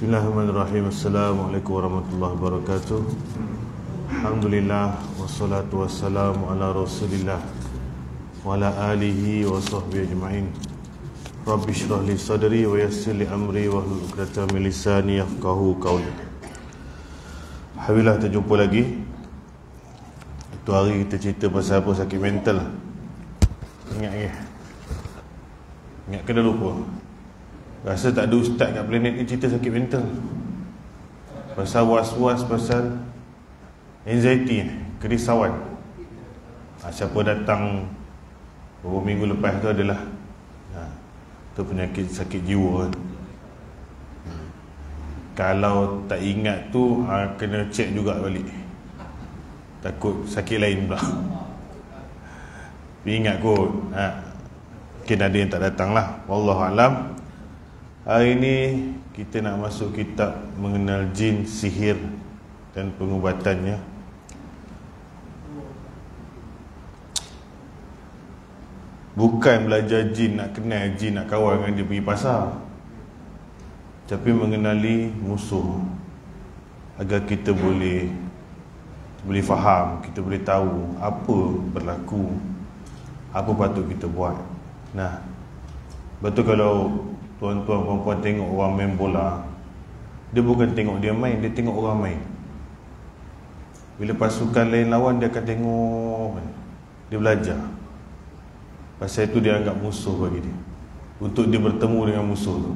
Bismillahirrahmanirrahim. Assalamualaikum warahmatullahi wabarakatuh. Alhamdulillah wassalatu wassalamu ala Rasulillah wa ala alihi wa sahbihi ajma'in. Rabbi shrah li sadri wa yassir li amri wa hlul 'uqdatam min lisani yafqahu Alhamdulillah kita jumpa lagi. Itu hari kita cerita pasal apa sakit mental. Lah. Ingat ke? Ya? Ingat ke lupa? Rasa tak ada ustaz kat planet ni cerita sakit mental Pasal was-was pasal Anxiety Kerisauan ha, Siapa datang Beberapa minggu lepas tu adalah ha, Tu penyakit sakit jiwa kan. Kalau tak ingat tu ha, Kena check juga balik Takut sakit lain pula ingat kot ha, Mungkin ada yang tak datang lah Wallahualam Alam Hari ini kita nak masuk kitab mengenal jin, sihir dan pengubatannya. Bukan belajar jin, nak kenal jin, nak kawan dengan dia pergi pasar. Tapi mengenali musuh agar kita boleh boleh faham, kita boleh tahu apa berlaku, apa patut kita buat. Nah, betul kalau Tuan-tuan, perempuan tengok orang main bola Dia bukan tengok dia main Dia tengok orang main Bila pasukan lain lawan Dia akan tengok Dia belajar Pasal itu dia anggap musuh bagi dia Untuk dia bertemu dengan musuh tu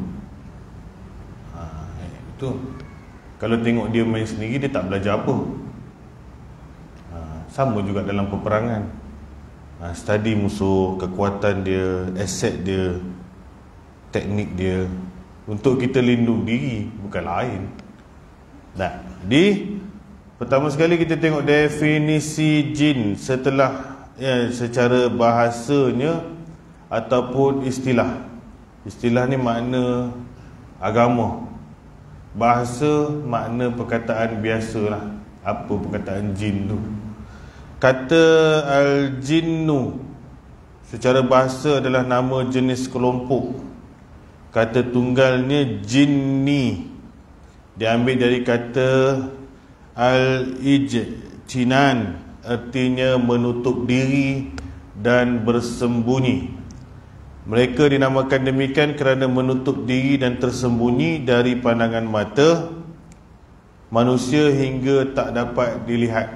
ha, eh, Itu Kalau tengok dia main sendiri Dia tak belajar apa ha, Sama juga dalam peperangan ha, Study musuh Kekuatan dia, aset dia teknik dia untuk kita lindung diri bukan lain. Nah, jadi pertama sekali kita tengok definisi jin setelah ya, secara bahasanya ataupun istilah. Istilah ni makna agama. Bahasa makna perkataan biasalah. Apa perkataan jin tu? Kata al-jinnu secara bahasa adalah nama jenis kelompok Kata tunggalnya jinni Diambil dari kata al ijjinan Artinya menutup diri dan bersembunyi Mereka dinamakan demikian kerana menutup diri dan tersembunyi dari pandangan mata Manusia hingga tak dapat dilihat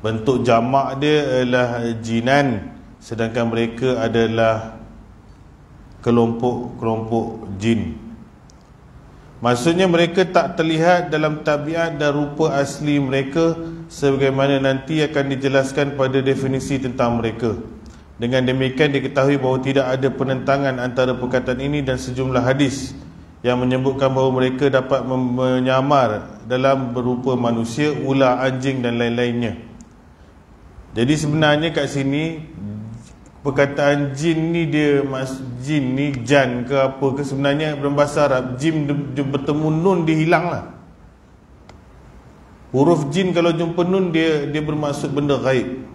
Bentuk jamak dia adalah jinan Sedangkan mereka adalah kelompok-kelompok jin maksudnya mereka tak terlihat dalam tabiat dan rupa asli mereka sebagaimana nanti akan dijelaskan pada definisi tentang mereka dengan demikian diketahui bahawa tidak ada penentangan antara perkataan ini dan sejumlah hadis yang menyebutkan bahawa mereka dapat menyamar dalam berupa manusia, ular, anjing dan lain-lainnya jadi sebenarnya kat sini perkataan jin ni dia mas jin ni jan ke apa ke sebenarnya dalam bahasa Arab jim bertemu nun dia hilang lah huruf jin kalau jumpa nun dia dia bermaksud benda gaib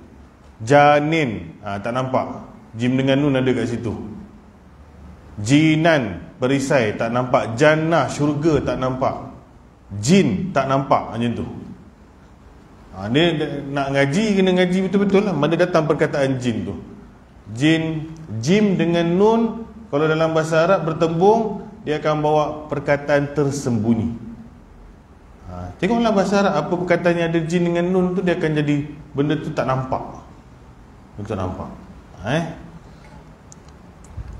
janin ha, tak nampak jim dengan nun ada kat situ jinan perisai tak nampak jannah syurga tak nampak jin tak nampak ha, macam tu ha, dia, nak ngaji kena ngaji betul-betul lah mana datang perkataan jin tu jin jim dengan nun kalau dalam bahasa Arab bertembung dia akan bawa perkataan tersembunyi ha, tengoklah bahasa Arab apa perkataan yang ada jin dengan nun tu dia akan jadi benda tu tak nampak benda tak nampak ha, eh?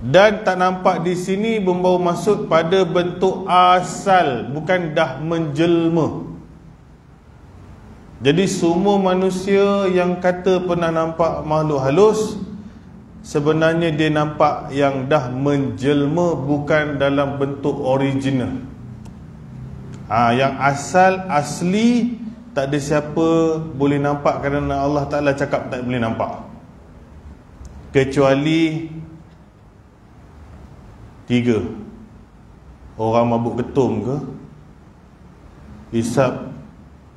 dan tak nampak di sini membawa maksud pada bentuk asal bukan dah menjelma jadi semua manusia yang kata pernah nampak makhluk halus sebenarnya dia nampak yang dah menjelma bukan dalam bentuk original ha, yang asal asli tak ada siapa boleh nampak kerana Allah Ta'ala cakap tak boleh nampak kecuali tiga orang mabuk ketum ke isap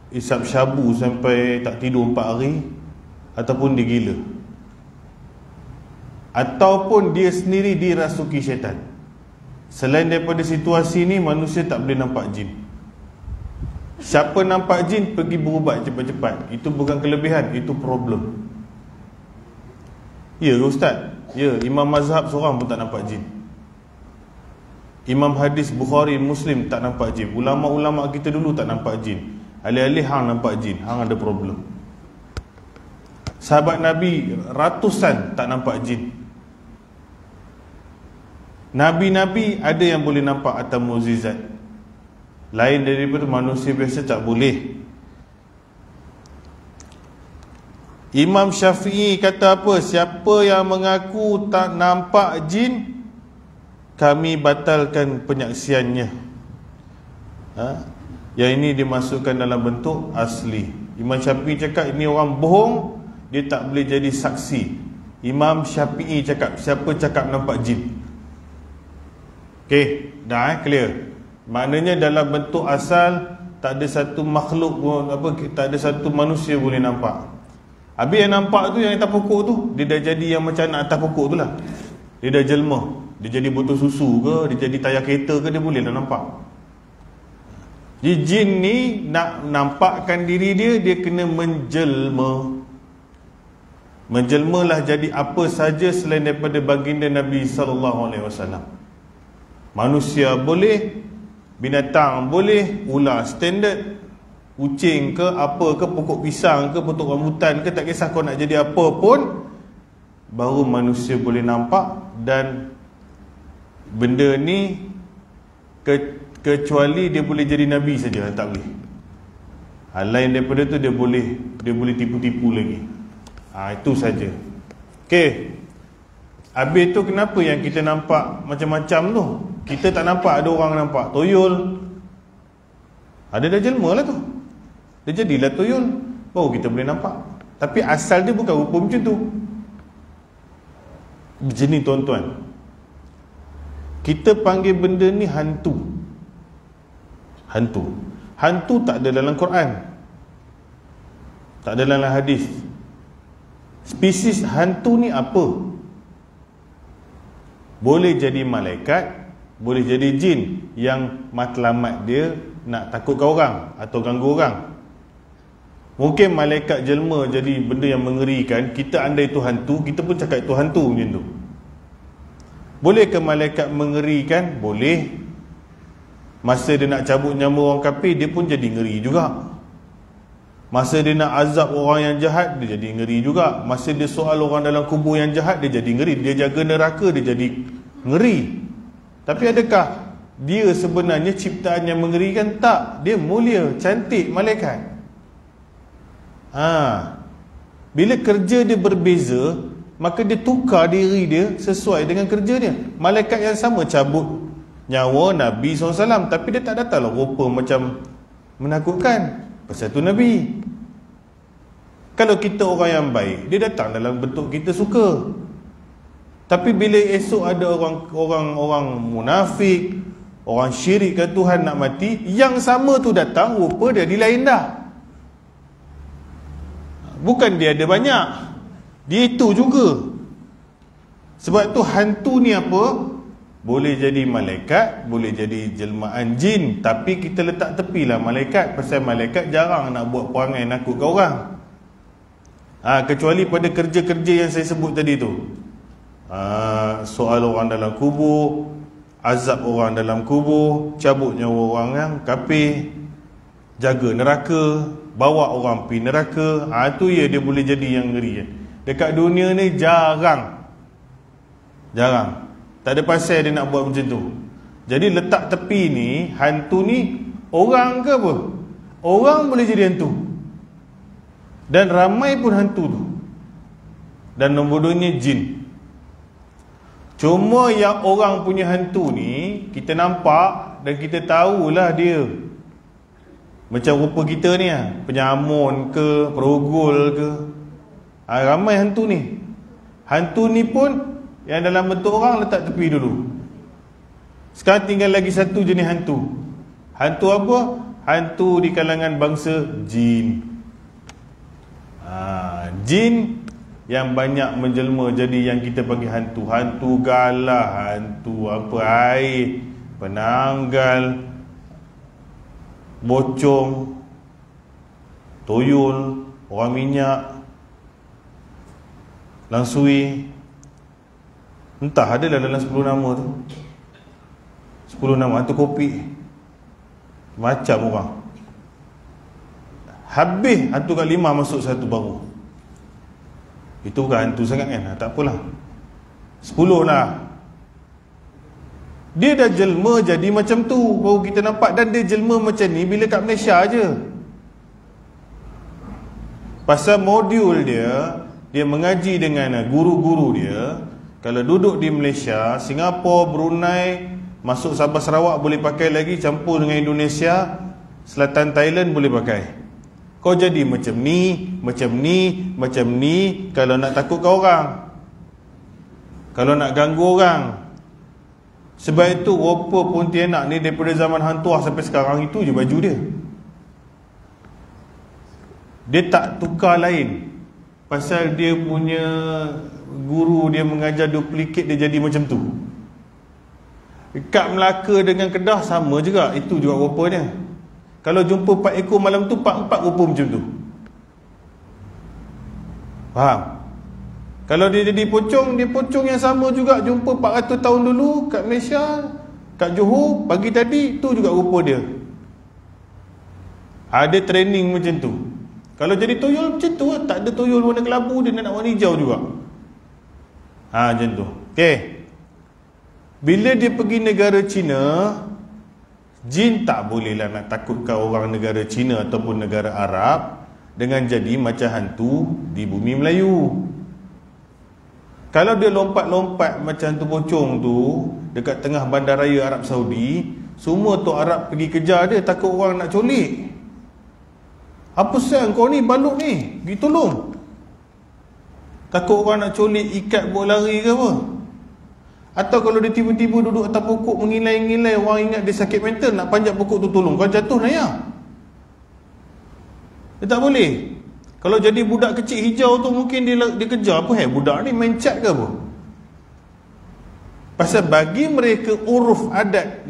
isap syabu sampai tak tidur empat hari ataupun digila gila ataupun dia sendiri dirasuki syaitan selain daripada situasi ni manusia tak boleh nampak jin siapa nampak jin pergi berubat cepat-cepat itu bukan kelebihan itu problem ya ustaz ya imam mazhab seorang pun tak nampak jin imam hadis bukhari muslim tak nampak jin ulama-ulama kita dulu tak nampak jin alih-alih hang nampak jin hang ada problem sahabat nabi ratusan tak nampak jin Nabi-nabi ada yang boleh nampak atau muzizat Lain daripada manusia biasa tak boleh Imam Syafi'i kata apa? Siapa yang mengaku tak nampak jin Kami batalkan penyaksiannya ha? Yang ini dimasukkan dalam bentuk asli Imam Syafi'i cakap ini orang bohong Dia tak boleh jadi saksi Imam Syafi'i cakap siapa cakap nampak jin Okey, dah eh? clear. Maknanya dalam bentuk asal tak ada satu makhluk pun apa tak ada satu manusia boleh nampak. Habis yang nampak tu yang atas pokok tu, dia dah jadi yang macam anak atas pokok tu lah. Dia dah jelma. Dia jadi botol susu ke, dia jadi tayar kereta ke, dia boleh lah nampak. Jadi jin ni nak nampakkan diri dia, dia kena menjelma. Menjelmalah jadi apa saja selain daripada baginda Nabi sallallahu alaihi wasallam. Manusia boleh Binatang boleh Ular standard Kucing ke apa ke pokok pisang ke pokok rambutan ke tak kisah kau nak jadi apa pun Baru manusia boleh nampak Dan Benda ni ke, Kecuali dia boleh jadi Nabi saja tak boleh Hal lain daripada tu dia boleh Dia boleh tipu-tipu lagi ha, Itu saja. Okay Habis tu kenapa yang kita nampak macam-macam tu kita tak nampak ada orang nampak Tuyul Ada dah jelma lah tu Dia jadilah tuyul Baru kita boleh nampak Tapi asal dia bukan rupa macam tu Jenis tuan-tuan Kita panggil benda ni hantu Hantu Hantu tak ada dalam Quran Tak ada dalam hadis Spesies hantu ni apa? Boleh jadi malaikat boleh jadi jin yang matlamat dia nak takutkan orang atau ganggu orang mungkin malaikat jelma jadi benda yang mengerikan kita andai tu hantu kita pun cakap tu hantu macam tu boleh ke malaikat mengerikan boleh masa dia nak cabut nyawa orang kafir dia pun jadi ngeri juga masa dia nak azab orang yang jahat dia jadi ngeri juga masa dia soal orang dalam kubur yang jahat dia jadi ngeri dia jaga neraka dia jadi ngeri tapi adakah dia sebenarnya ciptaan yang mengerikan? Tak. Dia mulia, cantik, malaikat. Ha. Bila kerja dia berbeza, maka dia tukar diri dia sesuai dengan kerjanya. Malaikat yang sama cabut nyawa Nabi SAW. Tapi dia tak datanglah rupa macam menakutkan. Pasal tu Nabi. Kalau kita orang yang baik, dia datang dalam bentuk kita Suka. Tapi bila esok ada orang orang orang munafik, orang syirik ke Tuhan nak mati, yang sama tu datang rupa dia di lain dah. Bukan dia ada banyak. Dia itu juga. Sebab tu hantu ni apa? Boleh jadi malaikat, boleh jadi jelmaan jin. Tapi kita letak tepilah malaikat. Pasal malaikat jarang nak buat perangai nakutkan orang. Ha, kecuali pada kerja-kerja yang saya sebut tadi tu. Ah, soal orang dalam kubur azab orang dalam kubur cabut nyawa orang yang kafir jaga neraka bawa orang pergi neraka ha, ah, itu ya dia boleh jadi yang ngeri ya. dekat dunia ni jarang jarang tak ada pasal dia nak buat macam tu jadi letak tepi ni hantu ni orang ke apa orang boleh jadi hantu dan ramai pun hantu tu dan nombor dua ni jin Cuma yang orang punya hantu ni Kita nampak dan kita tahulah dia Macam rupa kita ni lah Penyamun ke, perugul ke ha, Ramai hantu ni Hantu ni pun yang dalam bentuk orang letak tepi dulu Sekarang tinggal lagi satu jenis hantu Hantu apa? Hantu di kalangan bangsa jin ha, Jin yang banyak menjelma jadi yang kita panggil hantu hantu galah hantu apa air penanggal bocong tuyul orang minyak langsui entah ada lah dalam 10 nama tu 10 nama tu kopi macam orang habis hantu kat lima masuk satu baru itu bukan tu sangat kan ah, Tak apalah Sepuluh lah Dia dah jelma jadi macam tu Baru kita nampak Dan dia jelma macam ni Bila kat Malaysia je Pasal modul dia Dia mengaji dengan ah, guru-guru dia Kalau duduk di Malaysia Singapura, Brunei Masuk Sabah Sarawak boleh pakai lagi Campur dengan Indonesia Selatan Thailand boleh pakai kau jadi macam ni, macam ni, macam ni kalau nak takutkan orang. Kalau nak ganggu orang. Sebab itu rupa Pontianak ni daripada zaman hantuah sampai sekarang itu je baju dia. Dia tak tukar lain. Pasal dia punya guru dia mengajar duplikat dia jadi macam tu. Dekat Melaka dengan Kedah sama juga. Itu juga rupanya. Kalau jumpa empat ekor malam tu empat-empat rupa macam tu. Faham? Kalau dia jadi pocong, dia pocong yang sama juga jumpa 400 tahun dulu kat Malaysia, kat Johor pagi tadi tu juga rupa dia. Ada training macam tu. Kalau jadi tuyul macam tu lah. Tak ada tuyul warna kelabu dia nak warna hijau juga. Ha macam tu. Okey. Bila dia pergi negara China jin tak bolehlah nak takutkan orang negara Cina ataupun negara Arab dengan jadi macam hantu di bumi Melayu. Kalau dia lompat-lompat macam hantu pocong tu dekat tengah bandaraya Arab Saudi, semua tu Arab pergi kejar dia takut orang nak colik. Apa sang kau ni baluk ni? Pergi tolong. Takut orang nak colik ikat buat lari ke apa? Atau kalau dia tiba-tiba duduk atas pokok mengilai-ngilai orang ingat dia sakit mental nak panjat pokok tu tolong kau jatuh naya. Dia tak boleh. Kalau jadi budak kecil hijau tu mungkin dia dikejar apa hai budak ni main cat ke apa? Pasal bagi mereka uruf adat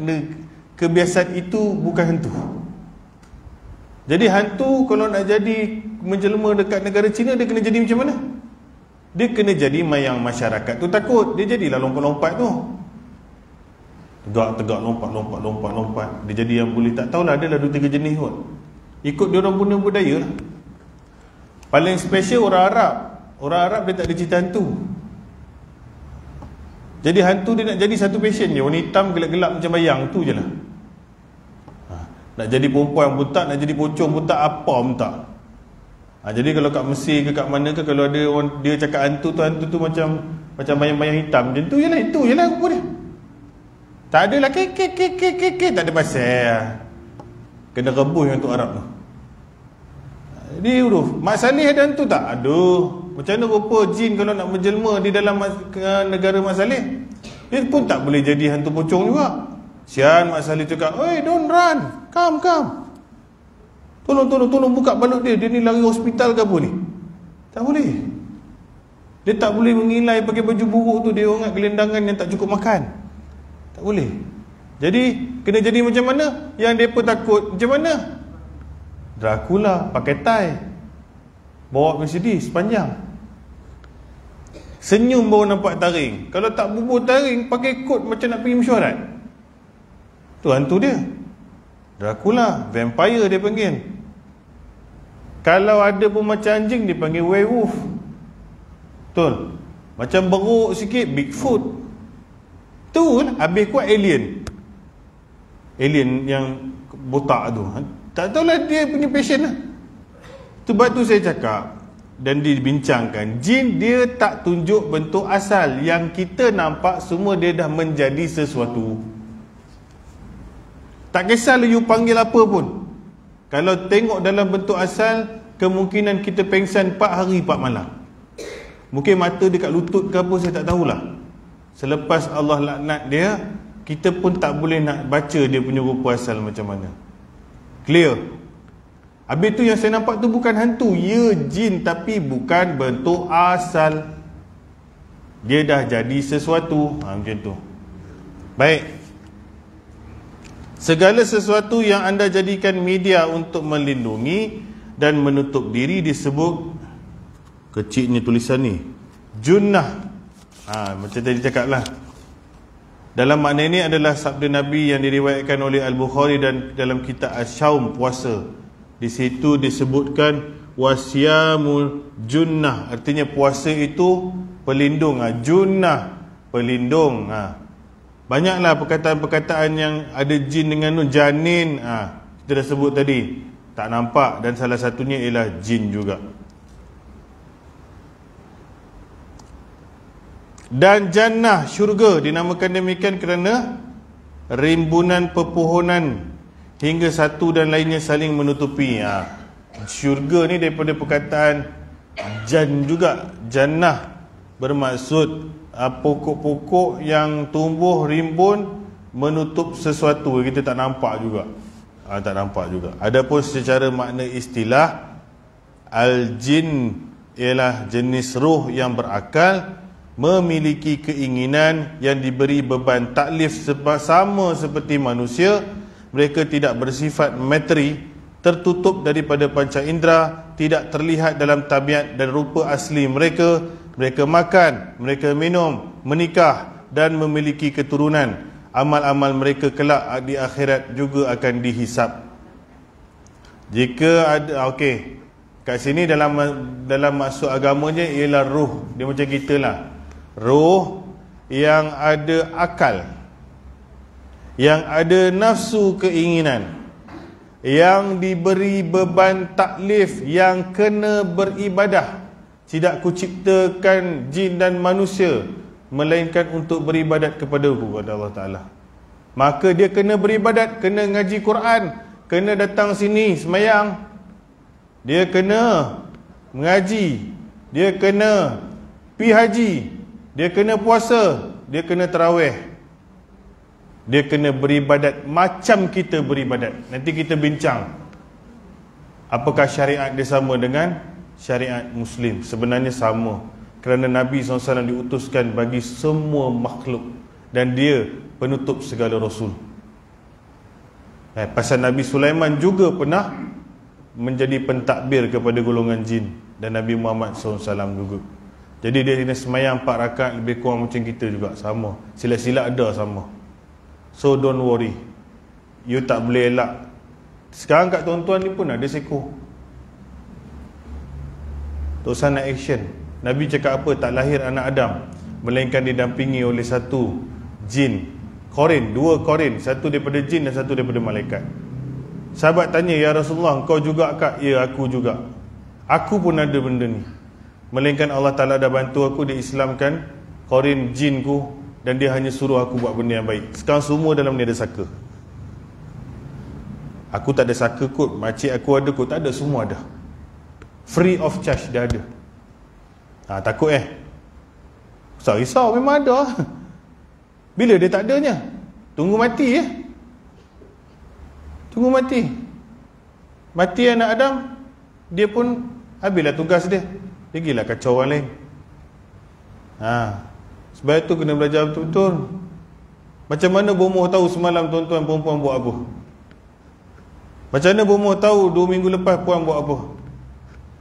kebiasaan itu bukan hantu. Jadi hantu kalau nak jadi menjelma dekat negara Cina dia kena jadi macam mana? dia kena jadi mayang masyarakat tu takut dia jadilah lompat-lompat tu tegak tegak lompat lompat lompat lompat dia jadi yang boleh tak tahulah ada lah tiga jenis kot ikut dia orang punya budaya lah paling special orang Arab orang Arab dia tak ada cerita hantu jadi hantu dia nak jadi satu passion je orang hitam gelap-gelap macam bayang tu je lah ha, nak jadi perempuan pun tak, nak jadi pocong pun tak, apa pun tak. Ha, jadi kalau kat Mesir ke kat mana ke kalau ada orang dia cakap hantu tu hantu tu macam macam bayang-bayang hitam macam tu jelah itu jelah rupa dia. Tak ada lah kek kek kek kek ke, tak ada pasal. Kena rebus yang tu Arab tu. Jadi huruf Masalih ada hantu tak? Aduh, macam mana rupa jin kalau nak menjelma di dalam negara Masalih? Dia pun tak boleh jadi hantu pocong juga. Sian Masalih cakap, "Oi, don't run. Come, come." Tolong, tolong, tolong buka balut dia. Dia ni lari hospital ke apa ni? Tak boleh. Dia tak boleh mengilai pakai baju buruk tu. Dia orang gelendangan yang tak cukup makan. Tak boleh. Jadi, kena jadi macam mana? Yang mereka takut macam mana? Dracula, pakai tie. Bawa Mercedes sepanjang. Senyum baru nampak taring. Kalau tak bubur taring, pakai kot macam nak pergi mesyuarat. Tu hantu dia. Dracula, vampire dia panggil. Kalau ada pun macam anjing dipanggil werewolf. Betul. Macam beruk sikit Bigfoot. Tu kan, habis kuat alien. Alien yang botak tu. Ha? Tak tahulah dia punya passion lah. Sebab tu saya cakap dan dibincangkan jin dia tak tunjuk bentuk asal yang kita nampak semua dia dah menjadi sesuatu. Tak kisah lu panggil apa pun. Kalau tengok dalam bentuk asal Kemungkinan kita pengsan 4 hari 4 malam Mungkin mata dekat lutut ke apa saya tak tahulah Selepas Allah laknat dia Kita pun tak boleh nak baca dia punya rupa asal macam mana Clear Habis tu yang saya nampak tu bukan hantu Ya jin tapi bukan bentuk asal Dia dah jadi sesuatu ha, Macam tu Baik Segala sesuatu yang anda jadikan media untuk melindungi dan menutup diri disebut kecilnya tulisan ni. Junnah. Ha, macam tadi cakap lah. Dalam makna ini adalah sabda Nabi yang diriwayatkan oleh Al-Bukhari dan dalam kitab Asyawm puasa. Di situ disebutkan wasiyamul junnah. Artinya puasa itu pelindung. Ha, junnah pelindung. Ha. Banyaklah perkataan-perkataan yang ada jin dengan nun janin ah ha, kita dah sebut tadi tak nampak dan salah satunya ialah jin juga. Dan jannah syurga dinamakan demikian kerana rimbunan pepohonan hingga satu dan lainnya saling menutupi. Ah ha, syurga ni daripada perkataan jan juga jannah bermaksud Ah, pokok-pokok yang tumbuh rimbun menutup sesuatu kita tak nampak juga ha, tak nampak juga adapun secara makna istilah al jin ialah jenis roh yang berakal memiliki keinginan yang diberi beban taklif sama seperti manusia mereka tidak bersifat materi tertutup daripada panca indera tidak terlihat dalam tabiat dan rupa asli mereka mereka makan, mereka minum, menikah dan memiliki keturunan. Amal-amal mereka kelak di akhirat juga akan dihisap. Jika ada okey. Kat sini dalam dalam maksud agamanya ialah ruh. Dia macam kita lah. Ruh yang ada akal. Yang ada nafsu keinginan. Yang diberi beban taklif yang kena beribadah. Tidak ku ciptakan jin dan manusia Melainkan untuk beribadat kepada aku kepada Allah Ta'ala Maka dia kena beribadat, kena ngaji Quran Kena datang sini semayang Dia kena mengaji Dia kena pi haji Dia kena puasa Dia kena terawih Dia kena beribadat macam kita beribadat Nanti kita bincang Apakah syariat dia sama dengan syariat Muslim sebenarnya sama kerana Nabi SAW diutuskan bagi semua makhluk dan dia penutup segala Rasul eh, pasal Nabi Sulaiman juga pernah menjadi pentadbir kepada golongan jin dan Nabi Muhammad SAW juga jadi dia kena semayang 4 rakat lebih kurang macam kita juga sama silap-silap ada sama so don't worry you tak boleh elak sekarang kat tuan-tuan ni pun ada sekuh Tosana action Nabi cakap apa tak lahir anak Adam Melainkan didampingi oleh satu jin Korin, dua korin Satu daripada jin dan satu daripada malaikat Sahabat tanya, Ya Rasulullah kau juga kak? Ya aku juga Aku pun ada benda ni Melainkan Allah Ta'ala dah bantu aku diislamkan Korin jin ku Dan dia hanya suruh aku buat benda yang baik Sekarang semua dalam ni ada saka Aku tak ada saka kot Makcik aku ada kot Tak ada semua ada free of charge dia ada ha, takut eh risau risau memang ada bila dia tak adanya tunggu mati eh tunggu mati mati anak Adam dia pun habislah tugas dia pergilah kacau orang lain ha. sebab itu kena belajar betul-betul macam mana bomoh tahu semalam tuan-tuan perempuan buat apa macam mana bomoh tahu dua minggu lepas puan buat apa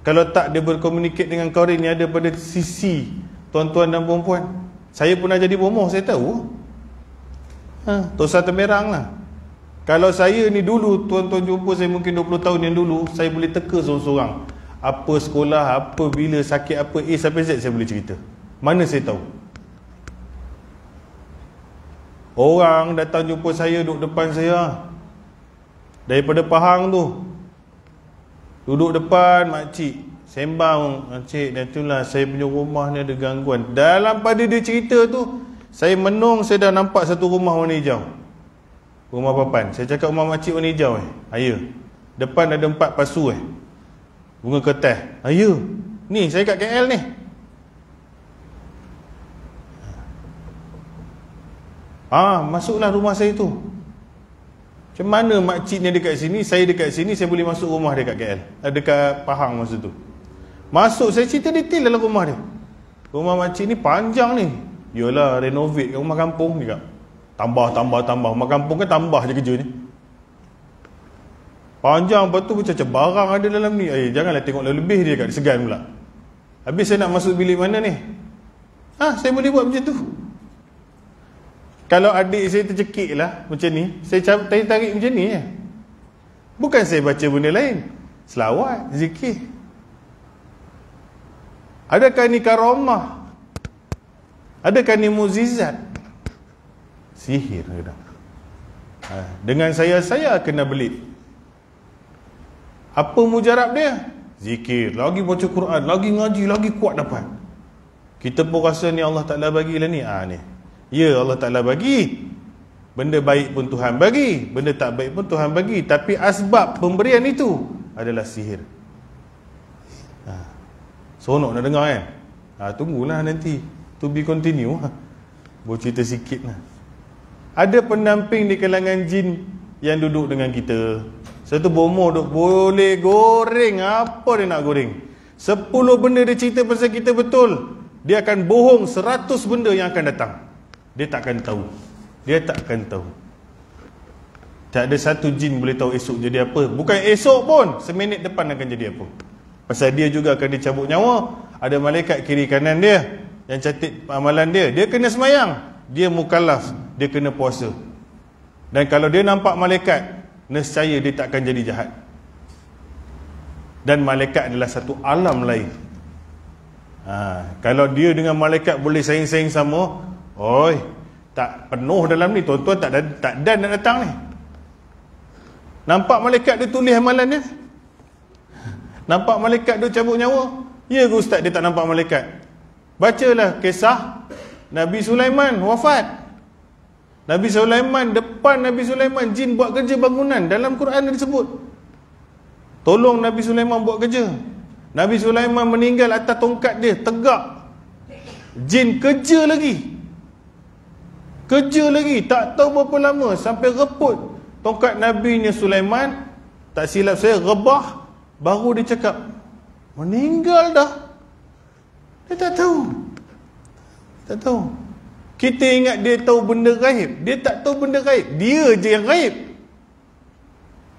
kalau tak dia berkomunikasi dengan kau ni ada pada sisi tuan-tuan dan puan-puan. Saya pun pernah jadi bomoh, saya tahu. Ha, Tosa temerang lah. Kalau saya ni dulu, tuan-tuan jumpa saya mungkin 20 tahun yang dulu, saya boleh teka seorang-seorang. Apa sekolah, apa bila, sakit apa, A sampai Z saya boleh cerita. Mana saya tahu. Orang datang jumpa saya, duduk depan saya. Daripada Pahang tu, Duduk depan makcik Sembang makcik dan itulah Saya punya rumah ni ada gangguan Dalam pada dia cerita tu Saya menung saya dah nampak satu rumah warna hijau Rumah papan Saya cakap rumah makcik warna hijau eh Ayu. Depan ada empat pasu eh Bunga kertas Ayu. Ni saya kat KL ni Ah, masuklah rumah saya tu macam mana makciknya dekat sini, saya dekat sini, saya boleh masuk rumah dia kat KL. Eh, dekat Pahang masa tu. Masuk, saya cerita detail dalam rumah dia. Rumah makcik ni panjang ni. Yalah, renovate kat rumah kampung ni kak. Tambah, tambah, tambah. Rumah kampung kan tambah je kerja ni. Panjang, lepas tu macam-macam barang ada dalam ni. Eh, janganlah tengok lebih dia kat segan pula. Habis saya nak masuk bilik mana ni? Ha, saya boleh buat macam tu. Kalau adik saya tercekik lah macam ni, saya tarik-tarik macam ni ya, Bukan saya baca benda lain. Selawat, zikir. Adakah ni karamah? Adakah ni muzizat? Sihir kena. Ha, dengan saya, saya kena beli Apa mujarab dia? Zikir. Lagi baca Quran. Lagi ngaji. Lagi kuat dapat. Kita pun rasa ni Allah Ta'ala bagilah ni. Ha, ni. Ya Allah Ta'ala bagi Benda baik pun Tuhan bagi Benda tak baik pun Tuhan bagi Tapi asbab pemberian itu adalah sihir ha. Sonok nak dengar kan ha, Tunggulah nanti To be continue ha. Boleh cerita sikit lah. Ada pendamping di kalangan jin Yang duduk dengan kita Satu bomoh duduk Boleh goreng Apa dia nak goreng Sepuluh benda dia cerita pasal kita betul Dia akan bohong seratus benda yang akan datang dia takkan tahu Dia takkan tahu Tak ada satu jin boleh tahu esok jadi apa Bukan esok pun Seminit depan akan jadi apa Pasal dia juga akan dicabut nyawa Ada malaikat kiri kanan dia Yang catit amalan dia Dia kena semayang Dia mukallaf Dia kena puasa Dan kalau dia nampak malaikat Nescaya dia takkan jadi jahat Dan malaikat adalah satu alam lain Ha, kalau dia dengan malaikat boleh saing-saing sama Oi, tak penuh dalam ni. Tuan-tuan tak ada tak dan nak datang ni. Nampak malaikat dia tulis amalan dia? Nampak malaikat dia cabut nyawa? Ya ke ustaz dia tak nampak malaikat? Bacalah kisah Nabi Sulaiman wafat. Nabi Sulaiman depan Nabi Sulaiman jin buat kerja bangunan dalam Quran dia disebut. Tolong Nabi Sulaiman buat kerja. Nabi Sulaiman meninggal atas tongkat dia tegak. Jin kerja lagi. Kerja lagi tak tahu berapa lama sampai reput tongkat nabi Nya Sulaiman tak silap saya rebah baru dia cakap meninggal dah. Dia tak tahu. tak tahu. Kita ingat dia tahu benda gaib. Dia tak tahu benda gaib. Dia je yang gaib.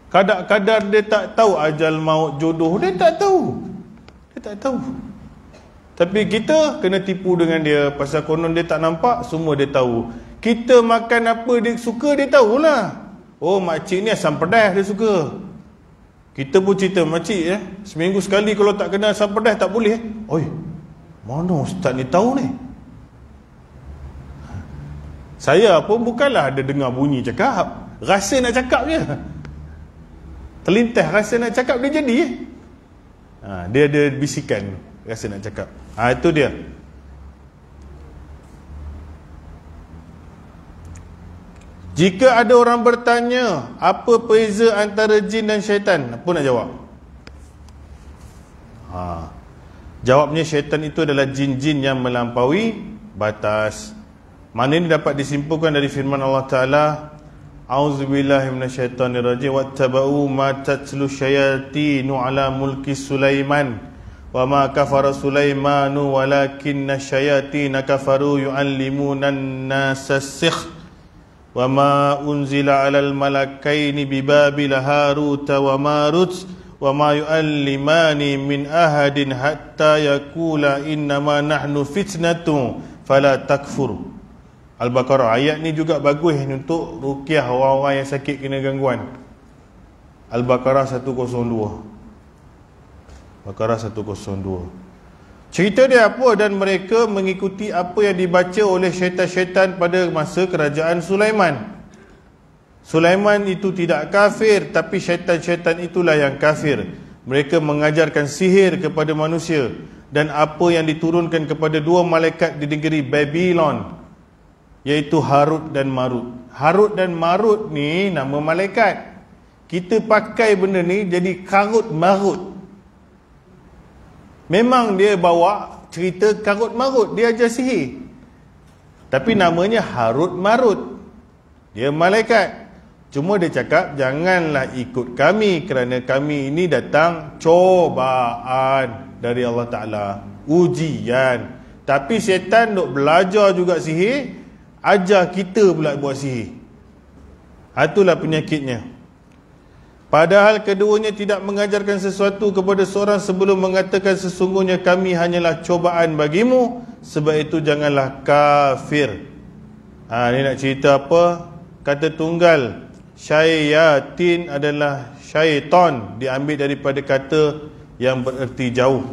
Kadang-kadang dia tak tahu ajal maut jodoh. Dia tak tahu. Dia tak tahu. Tapi kita kena tipu dengan dia. Pasal konon dia tak nampak, semua dia tahu. Kita makan apa dia suka dia tahulah. Oh makcik ni asam pedas dia suka. Kita pun cerita makcik ya. Seminggu sekali kalau tak kena asam pedas tak boleh. Eh. Oi. Mana ustaz ni tahu ni? Saya pun bukanlah ada dengar bunyi cakap. Rasa nak cakap je. Terlintas rasa nak cakap dia jadi. Eh. Ha, dia ada bisikan rasa nak cakap. Ha, itu dia. Jika ada orang bertanya apa beza antara jin dan syaitan, apa nak jawab? Ha. Jawabnya syaitan itu adalah jin-jin yang melampaui batas. Mana ini dapat disimpulkan dari firman Allah Taala, "Auzubillahimna minasyaitonirrajim wa tabau ma tatlu syayatinu ala mulki Sulaiman." Wa ma kafara Sulaimanu walakinna syayatin kafaru yu'allimuna an-nasa وما أنزل على الملكين ببابل هاروت وماروت وما يؤلمان من أحد حتى يقول إنما نحن فتنة فلا تكفر Al-Baqarah ayat ni juga bagus ni untuk rukiah orang-orang yang sakit kena gangguan. Al-Baqarah 102. Baqarah 102. Cerita dia apa dan mereka mengikuti apa yang dibaca oleh syaitan-syaitan pada masa kerajaan Sulaiman. Sulaiman itu tidak kafir tapi syaitan-syaitan itulah yang kafir. Mereka mengajarkan sihir kepada manusia dan apa yang diturunkan kepada dua malaikat di negeri Babylon iaitu Harut dan Marut. Harut dan Marut ni nama malaikat. Kita pakai benda ni jadi karut marut. Memang dia bawa cerita karut marut Dia aja sihir Tapi namanya harut marut Dia malaikat Cuma dia cakap janganlah ikut kami Kerana kami ini datang cobaan dari Allah Ta'ala Ujian Tapi syaitan dok belajar juga sihir Ajar kita pula buat sihir Itulah penyakitnya Padahal keduanya tidak mengajarkan sesuatu kepada seorang sebelum mengatakan sesungguhnya kami hanyalah cobaan bagimu. Sebab itu janganlah kafir. Ha, ini nak cerita apa? Kata tunggal. Syaitin adalah syaitan. Diambil daripada kata yang bererti jauh.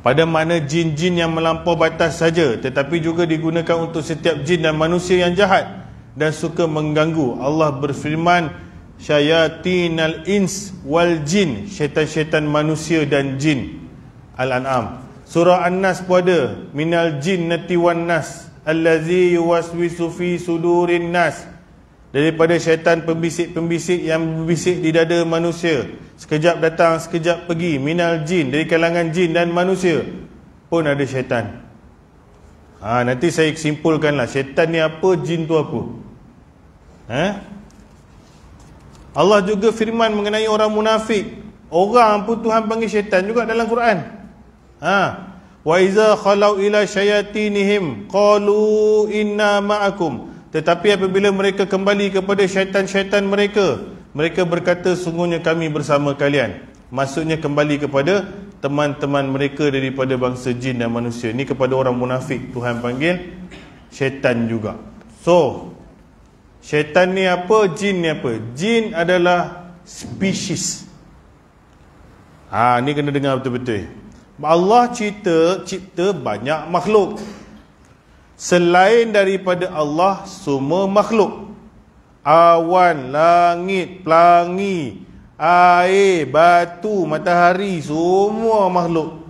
Pada mana jin-jin yang melampau batas saja. Tetapi juga digunakan untuk setiap jin dan manusia yang jahat. Dan suka mengganggu. Allah berfirman al ins wal jin syaitan-syaitan manusia dan jin al-an'am surah an-nas pun ada minal jin nati wan nas allazi yuwaswisu fi sudurin nas daripada syaitan pembisik-pembisik yang berbisik di dada manusia sekejap datang sekejap pergi minal jin dari kalangan jin dan manusia pun ada syaitan ha, nanti saya simpulkanlah syaitan ni apa jin tu apa ha? Allah juga firman mengenai orang munafik. Orang pun Tuhan panggil syaitan juga dalam Quran. Ha. Wa iza khalau ila syayatinihim qalu inna ma'akum. Tetapi apabila mereka kembali kepada syaitan-syaitan mereka, mereka berkata sungguhnya kami bersama kalian. Maksudnya kembali kepada teman-teman mereka daripada bangsa jin dan manusia. Ini kepada orang munafik Tuhan panggil syaitan juga. So, Syaitan ni apa? Jin ni apa? Jin adalah species. Ha, ni kena dengar betul-betul. Allah cipta, cipta banyak makhluk. Selain daripada Allah, semua makhluk. Awan, langit, pelangi, air, batu, matahari, semua makhluk.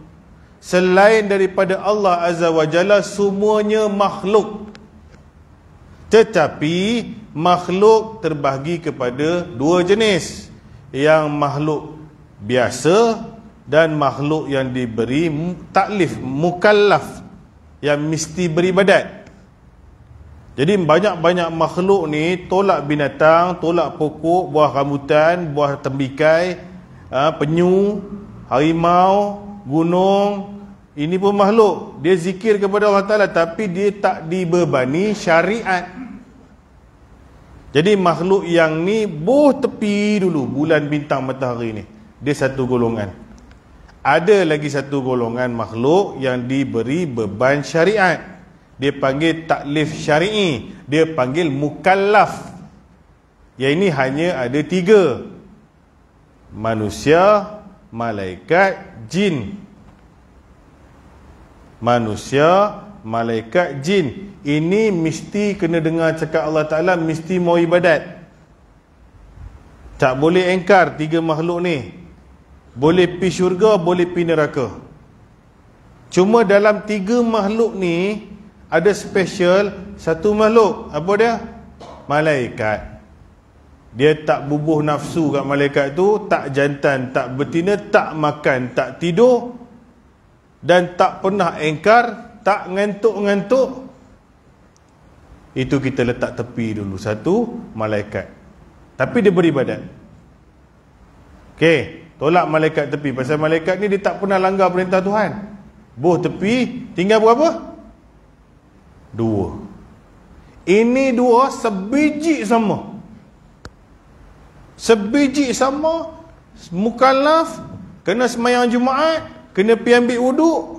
Selain daripada Allah Azza wa Jalla, semuanya makhluk. Tetapi makhluk terbahagi kepada dua jenis Yang makhluk biasa dan makhluk yang diberi taklif, mukallaf Yang mesti beribadat Jadi banyak-banyak makhluk ni tolak binatang, tolak pokok, buah rambutan, buah tembikai ha, Penyu, harimau, gunung ini pun makhluk. Dia zikir kepada Allah Ta'ala tapi dia tak dibebani syariat. Jadi makhluk yang ni boh tepi dulu bulan bintang matahari ni. Dia satu golongan. Ada lagi satu golongan makhluk yang diberi beban syariat. Dia panggil taklif syari'i. Dia panggil mukallaf. Yang ini hanya ada tiga. Manusia, malaikat, jin. Manusia, malaikat jin ini mesti kena dengar cakap Allah Taala mesti mau ibadat tak boleh engkar tiga makhluk ni boleh pi syurga boleh pi neraka cuma dalam tiga makhluk ni ada special satu makhluk apa dia malaikat dia tak bubuh nafsu kat malaikat tu tak jantan tak betina tak makan tak tidur dan tak pernah engkar tak ngentuk-ngentuk itu kita letak tepi dulu satu malaikat tapi dia beribadat Okey, tolak malaikat tepi pasal malaikat ni dia tak pernah langgar perintah Tuhan boh tepi tinggal berapa? dua ini dua sebiji sama sebiji sama mukallaf kena semayang Jumaat kena pergi ambil uduk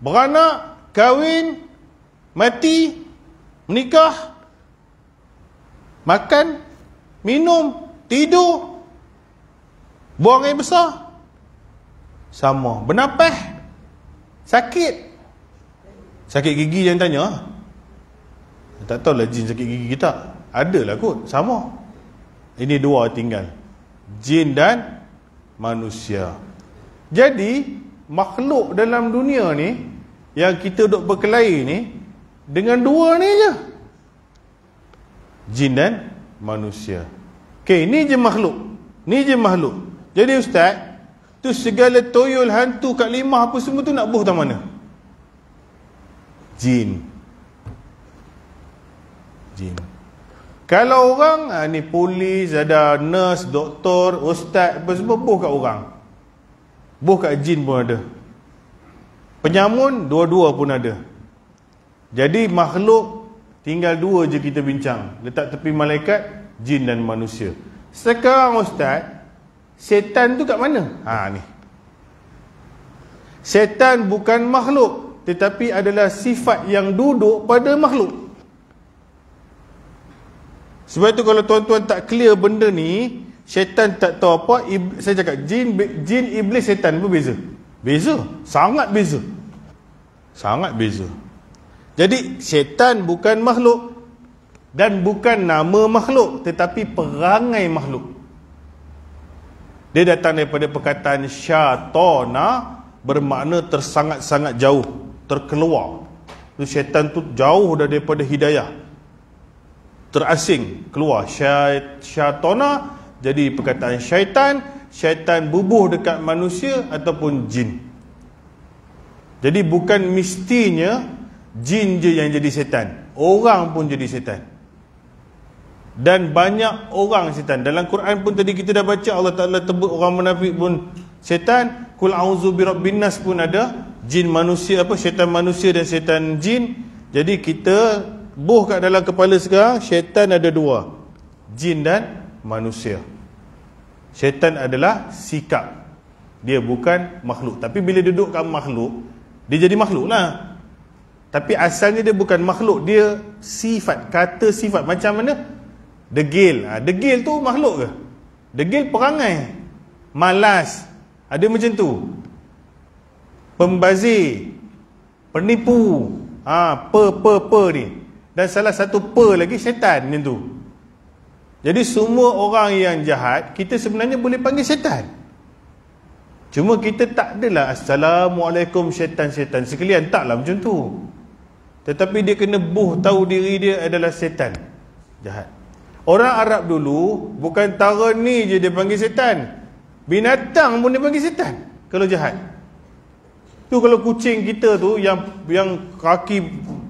beranak, kahwin, mati, menikah, makan, minum, tidur, buang air besar. Sama. Bernapas, sakit. Sakit gigi Yang tanya. Tak tahu tahulah jin sakit gigi kita. Adalah kot. Sama. Ini dua tinggal. Jin dan manusia. Jadi, makhluk dalam dunia ni yang kita duk berkelahi ni dengan dua ni je jin dan manusia Okay, ni je makhluk ni je makhluk jadi ustaz tu segala toyol hantu kat lima, apa semua tu nak buh tak mana jin jin kalau orang ah, ni polis ada nurse doktor ustaz apa semua buh kat orang Buh kat jin pun ada. Penyamun, dua-dua pun ada. Jadi makhluk, tinggal dua je kita bincang. Letak tepi malaikat, jin dan manusia. Sekarang ustaz, setan tu kat mana? Ha ni. Setan bukan makhluk, tetapi adalah sifat yang duduk pada makhluk. Sebab tu kalau tuan-tuan tak clear benda ni, syaitan tak tahu apa saya cakap jin jin iblis syaitan apa beza beza sangat beza sangat beza jadi syaitan bukan makhluk dan bukan nama makhluk tetapi perangai makhluk dia datang daripada perkataan syatona bermakna tersangat-sangat jauh terkeluar tu syaitan tu jauh dah daripada hidayah terasing keluar syaitona Syat, jadi perkataan syaitan, syaitan bubuh dekat manusia ataupun jin. Jadi bukan mestinya jin je yang jadi syaitan. Orang pun jadi syaitan. Dan banyak orang syaitan. Dalam Quran pun tadi kita dah baca Allah Ta'ala tebut orang munafik pun syaitan. Kul a'udhu birabbin nas pun ada. Jin manusia apa, syaitan manusia dan syaitan jin. Jadi kita buh kat dalam kepala sekarang, syaitan ada dua. Jin dan manusia. Syaitan adalah sikap. Dia bukan makhluk. Tapi bila dudukkan makhluk, dia jadi makhluk lah. Tapi asalnya dia bukan makhluk. Dia sifat, kata sifat. Macam mana? Degil. Ha, degil tu makhluk ke? Degil perangai. Malas. Ada ha, macam tu. Pembazir. Penipu. Ha, per, per, per ni. Dan salah satu per lagi syaitan macam tu. Jadi semua orang yang jahat Kita sebenarnya boleh panggil syaitan Cuma kita tak adalah Assalamualaikum syaitan-syaitan Sekalian taklah macam tu Tetapi dia kena buh tahu diri dia adalah syaitan Jahat Orang Arab dulu Bukan tara ni je dia panggil syaitan Binatang pun dia panggil syaitan Kalau jahat Tu kalau kucing kita tu Yang yang kaki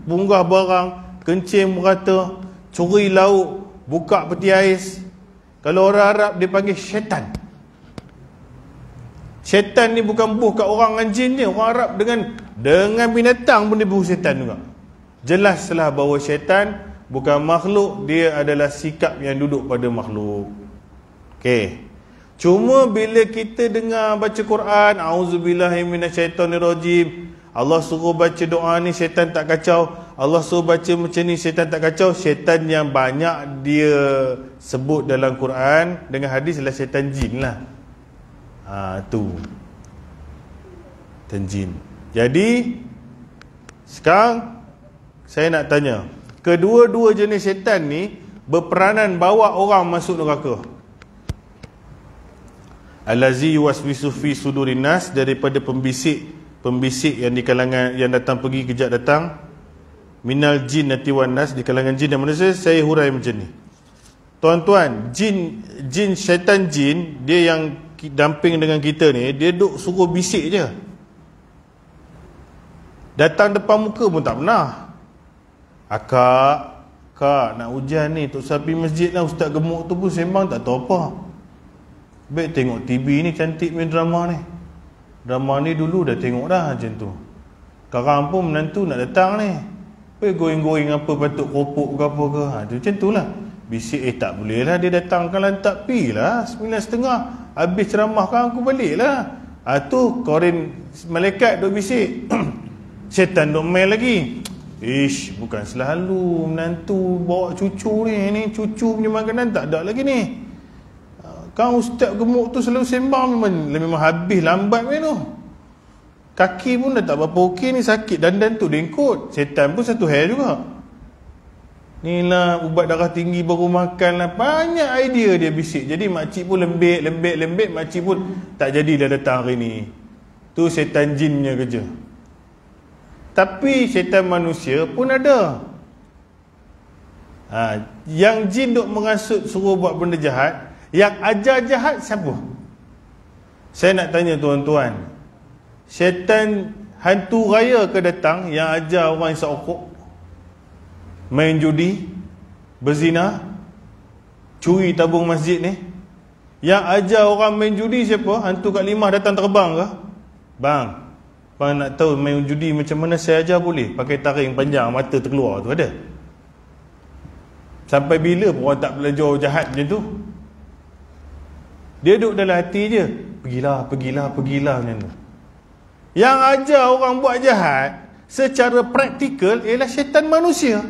bungah barang Kencing merata Curi lauk buka peti ais kalau orang Arab dia panggil syaitan syaitan ni bukan buh kat orang dengan jin je orang Arab dengan dengan binatang pun dia buh syaitan juga jelaslah bahawa syaitan bukan makhluk dia adalah sikap yang duduk pada makhluk Okey. Cuma bila kita dengar baca Quran, auzubillahi minasyaitonirrajim, Allah suruh baca doa ni syaitan tak kacau Allah suruh baca macam ni syaitan tak kacau Syaitan yang banyak dia sebut dalam Quran Dengan hadis adalah syaitan jin lah ha, tu Syaitan jin Jadi Sekarang Saya nak tanya Kedua-dua jenis syaitan ni Berperanan bawa orang masuk neraka Al-Azi yuwaswisufi sudurinas Daripada pembisik pembisik yang di kalangan yang datang pergi kejap datang minal jin nati wan nas di kalangan jin dan manusia saya hurai macam ni tuan-tuan jin jin syaitan jin dia yang damping dengan kita ni dia duk suruh bisik je datang depan muka pun tak pernah akak kak nak hujan ni tu sapi masjid lah ustaz gemuk tu pun sembang tak tahu apa baik tengok TV ni cantik main drama ni Drama ni dulu dah tengok dah macam tu Sekarang pun menantu nak datang ni Apa goreng-goreng apa patut kopok ke apa ke ha, tu, Macam tu lah Bisik eh tak boleh lah dia datang kalau tak pi lah Sembilan setengah Habis ceramah kan aku balik lah ha, Tu korin malaikat duk bisik Setan duk main lagi Ish bukan selalu menantu bawa cucu ni Ni cucu punya makanan tak ada lagi ni Kan ustaz gemuk tu selalu sembang memang, memang habis lambat main tu. Kaki pun dah tak berapa okey ni sakit. Dandan tu dengkut. Setan pun satu hair juga. Ni lah ubat darah tinggi baru makan lah. Banyak idea dia bisik. Jadi makcik pun lembek, lembek, lembek. Makcik pun tak jadi dah datang hari ni. Tu setan jinnya kerja. Tapi setan manusia pun ada. Ha, yang jin duk mengasut suruh buat benda jahat yang ajar jahat siapa? Saya nak tanya tuan-tuan. Syaitan hantu raya ke datang yang ajar orang sokok, Main judi? Berzina? Curi tabung masjid ni? Yang ajar orang main judi siapa? Hantu kat lima datang terbang ke? Bang, bang nak tahu main judi macam mana saya ajar boleh? Pakai taring panjang, mata terkeluar tu ada. Sampai bila pun orang tak belajar jahat macam tu? Dia duduk dalam hati je Pergilah, pergilah, pergilah macam tu Yang ajar orang buat jahat Secara praktikal Ialah syaitan manusia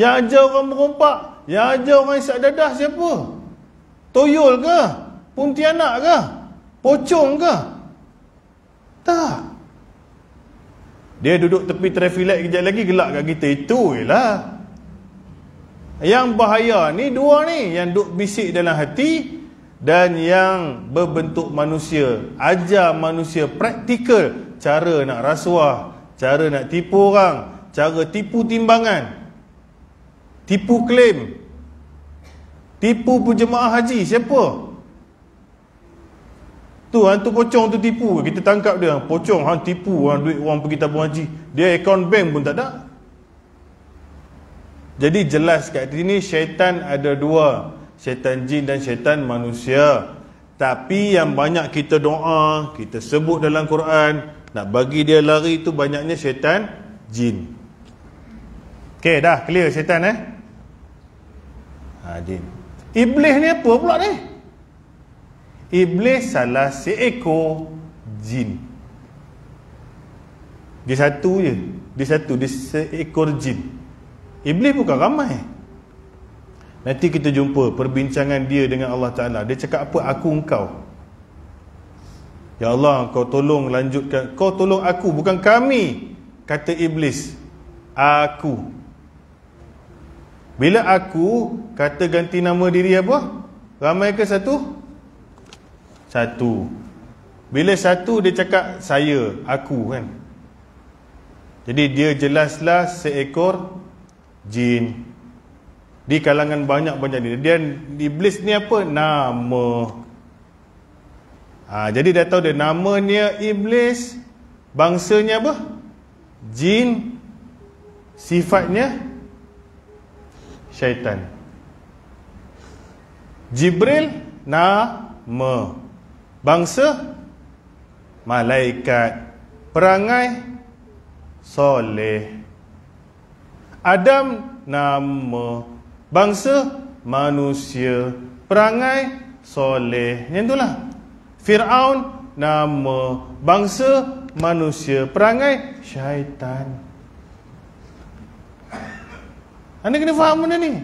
Yang ajar orang merompak Yang ajar orang isap dadah siapa? Toyol ke? Puntianak ke? Pocong ke? Tak dia duduk tepi traffic light kejap lagi gelak kat kita Itu ialah Yang bahaya ni dua ni Yang duk bisik dalam hati dan yang berbentuk manusia ajar manusia praktikal cara nak rasuah cara nak tipu orang cara tipu timbangan tipu klaim tipu berjemaah haji siapa tu hantu pocong tu tipu kita tangkap dia pocong hantu tipu orang duit orang pergi tabung haji dia account bank pun tak ada jadi jelas kat sini syaitan ada dua syaitan jin dan syaitan manusia tapi yang banyak kita doa kita sebut dalam Quran nak bagi dia lari tu banyaknya syaitan jin Okey dah clear syaitan eh ha jin iblis ni apa pula ni iblis salah seekor jin dia satu je dia satu dia seekor jin iblis bukan ramai Nanti kita jumpa perbincangan dia dengan Allah Ta'ala Dia cakap apa? Aku engkau Ya Allah kau tolong lanjutkan Kau tolong aku bukan kami Kata Iblis Aku Bila aku Kata ganti nama diri apa? Ramai ke satu? Satu Bila satu dia cakap saya Aku kan Jadi dia jelaslah seekor Jin di kalangan banyak-banyak ni. Dia iblis ni apa? Nama. Ha, jadi dah tahu dia namanya iblis, bangsanya apa? Jin, sifatnya syaitan. Jibril nama. Bangsa malaikat. Perangai soleh. Adam nama Bangsa manusia Perangai soleh Yang itulah Fir'aun nama Bangsa manusia perangai syaitan Anda kena faham benda ni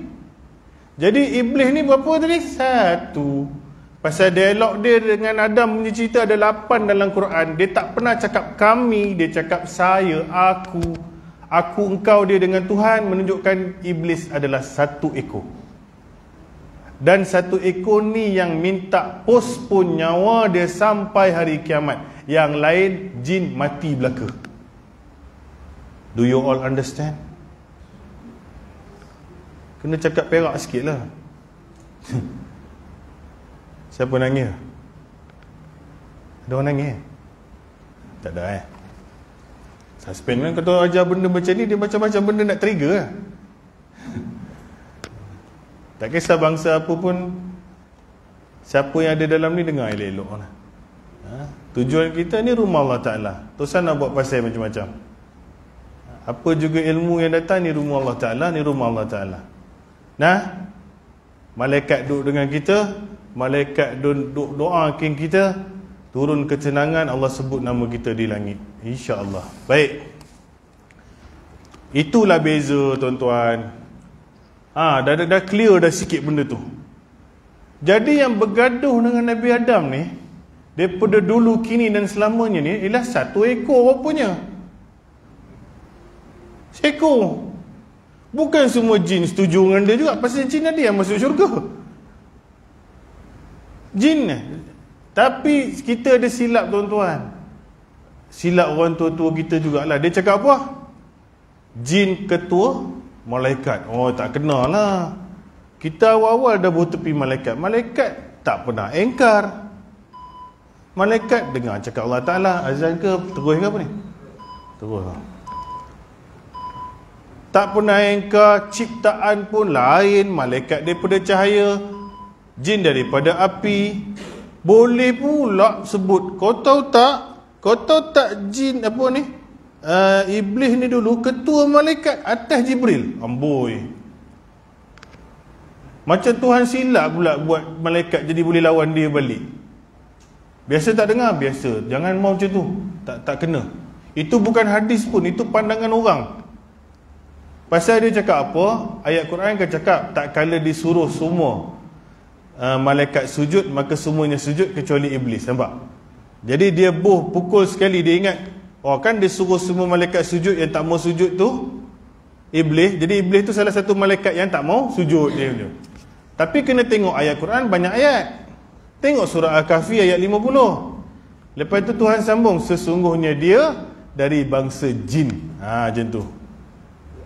Jadi iblis ni berapa ni Satu Pasal dialog dia dengan Adam punya cerita ada lapan dalam Quran Dia tak pernah cakap kami Dia cakap saya, aku aku engkau dia dengan Tuhan menunjukkan iblis adalah satu ekor dan satu ekor ni yang minta postpone nyawa dia sampai hari kiamat yang lain jin mati belaka do you all understand? kena cakap perak sikit lah siapa nangis? ada orang nangis? tak ada eh? Suspend kan kalau ajar benda macam ni Dia macam-macam benda nak trigger lah Tak kisah bangsa apa pun Siapa yang ada dalam ni dengar elok-elok lah ha? Tujuan kita ni rumah Allah Ta'ala Tuhan nak buat pasal macam-macam Apa juga ilmu yang datang ni rumah Allah Ta'ala Ni rumah Allah Ta'ala Nah Malaikat duduk dengan kita Malaikat duduk doa king kita turun ketenangan Allah sebut nama kita di langit insya-Allah baik itulah beza tuan-tuan ah ha, dah dah clear dah sikit benda tu jadi yang bergaduh dengan Nabi Adam ni daripada dulu kini dan selamanya ni ialah satu ekor rupanya seekor bukan semua jin setuju dengan dia juga pasal jin ada yang masuk syurga jin tapi kita ada silap tuan-tuan Silap orang tua-tua kita jugalah Dia cakap apa? Jin ketua malaikat Oh tak kenal lah Kita awal-awal dah tepi malaikat Malaikat tak pernah engkar Malaikat dengar cakap Allah Ta'ala Azan ke terus ke apa ni? Terus lah tak pernah engkar ciptaan pun lain malaikat daripada cahaya jin daripada api boleh pula sebut Kau tahu tak Kau tahu tak jin apa ni uh, Iblis ni dulu ketua malaikat Atas Jibril Amboi Macam Tuhan silap pula buat malaikat Jadi boleh lawan dia balik Biasa tak dengar? Biasa Jangan mau macam tu Tak tak kena Itu bukan hadis pun Itu pandangan orang Pasal dia cakap apa? Ayat Quran kan cakap tak kala disuruh semua Eh, malaikat sujud maka semuanya sujud kecuali iblis nampak jadi dia boh pukul sekali dia ingat oh kan dia suruh semua malaikat sujud yang tak mau sujud tu iblis jadi iblis tu salah satu malaikat yang tak mau sujud dia punya tapi kena tengok ayat Quran banyak ayat tengok surah al-kahfi ayat 50 lepas tu Tuhan sambung sesungguhnya dia dari bangsa jin ha macam tu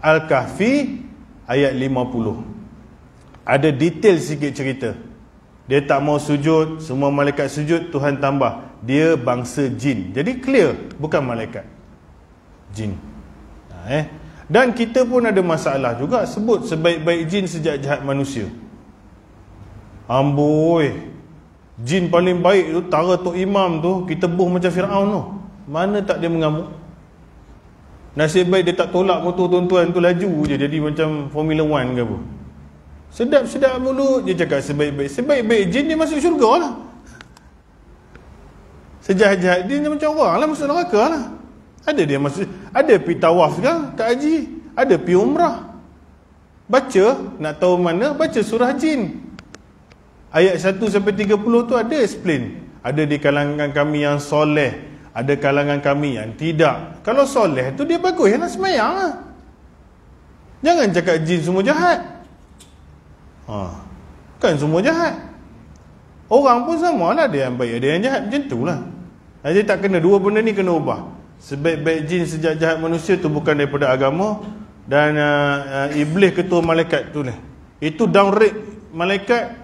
al-kahfi ayat 50 ada detail sikit cerita dia tak mau sujud, semua malaikat sujud, Tuhan tambah. Dia bangsa jin. Jadi clear, bukan malaikat. Jin. Ha, eh. Dan kita pun ada masalah juga sebut sebaik-baik jin sejak jahat manusia. Amboi. Jin paling baik tu tara tok imam tu, kita buh macam Firaun tu. Mana tak dia mengamuk? Nasib baik dia tak tolak motor tuan-tuan tu laju je jadi macam Formula One ke apa. Sedap-sedap mulut dia cakap sebaik-baik. Sebaik-baik jin dia masuk syurga lah. Sejahat-jahat dia macam orang lah masuk neraka lah. Ada dia masuk, ada pi tawaf kan kat haji. Ada pi umrah. Baca, nak tahu mana, baca surah jin. Ayat 1 sampai 30 tu ada explain. Ada di kalangan kami yang soleh. Ada kalangan kami yang tidak. Kalau soleh tu dia bagus, dia nak semayang lah. Jangan cakap jin semua jahat ha. Kan semua jahat Orang pun sama lah Dia yang baik, ada yang jahat macam tu lah Jadi tak kena, dua benda ni kena ubah Sebaik-baik jin sejak jahat manusia tu bukan daripada agama Dan uh, uh, iblis ketua malaikat tu ni Itu downrate malaikat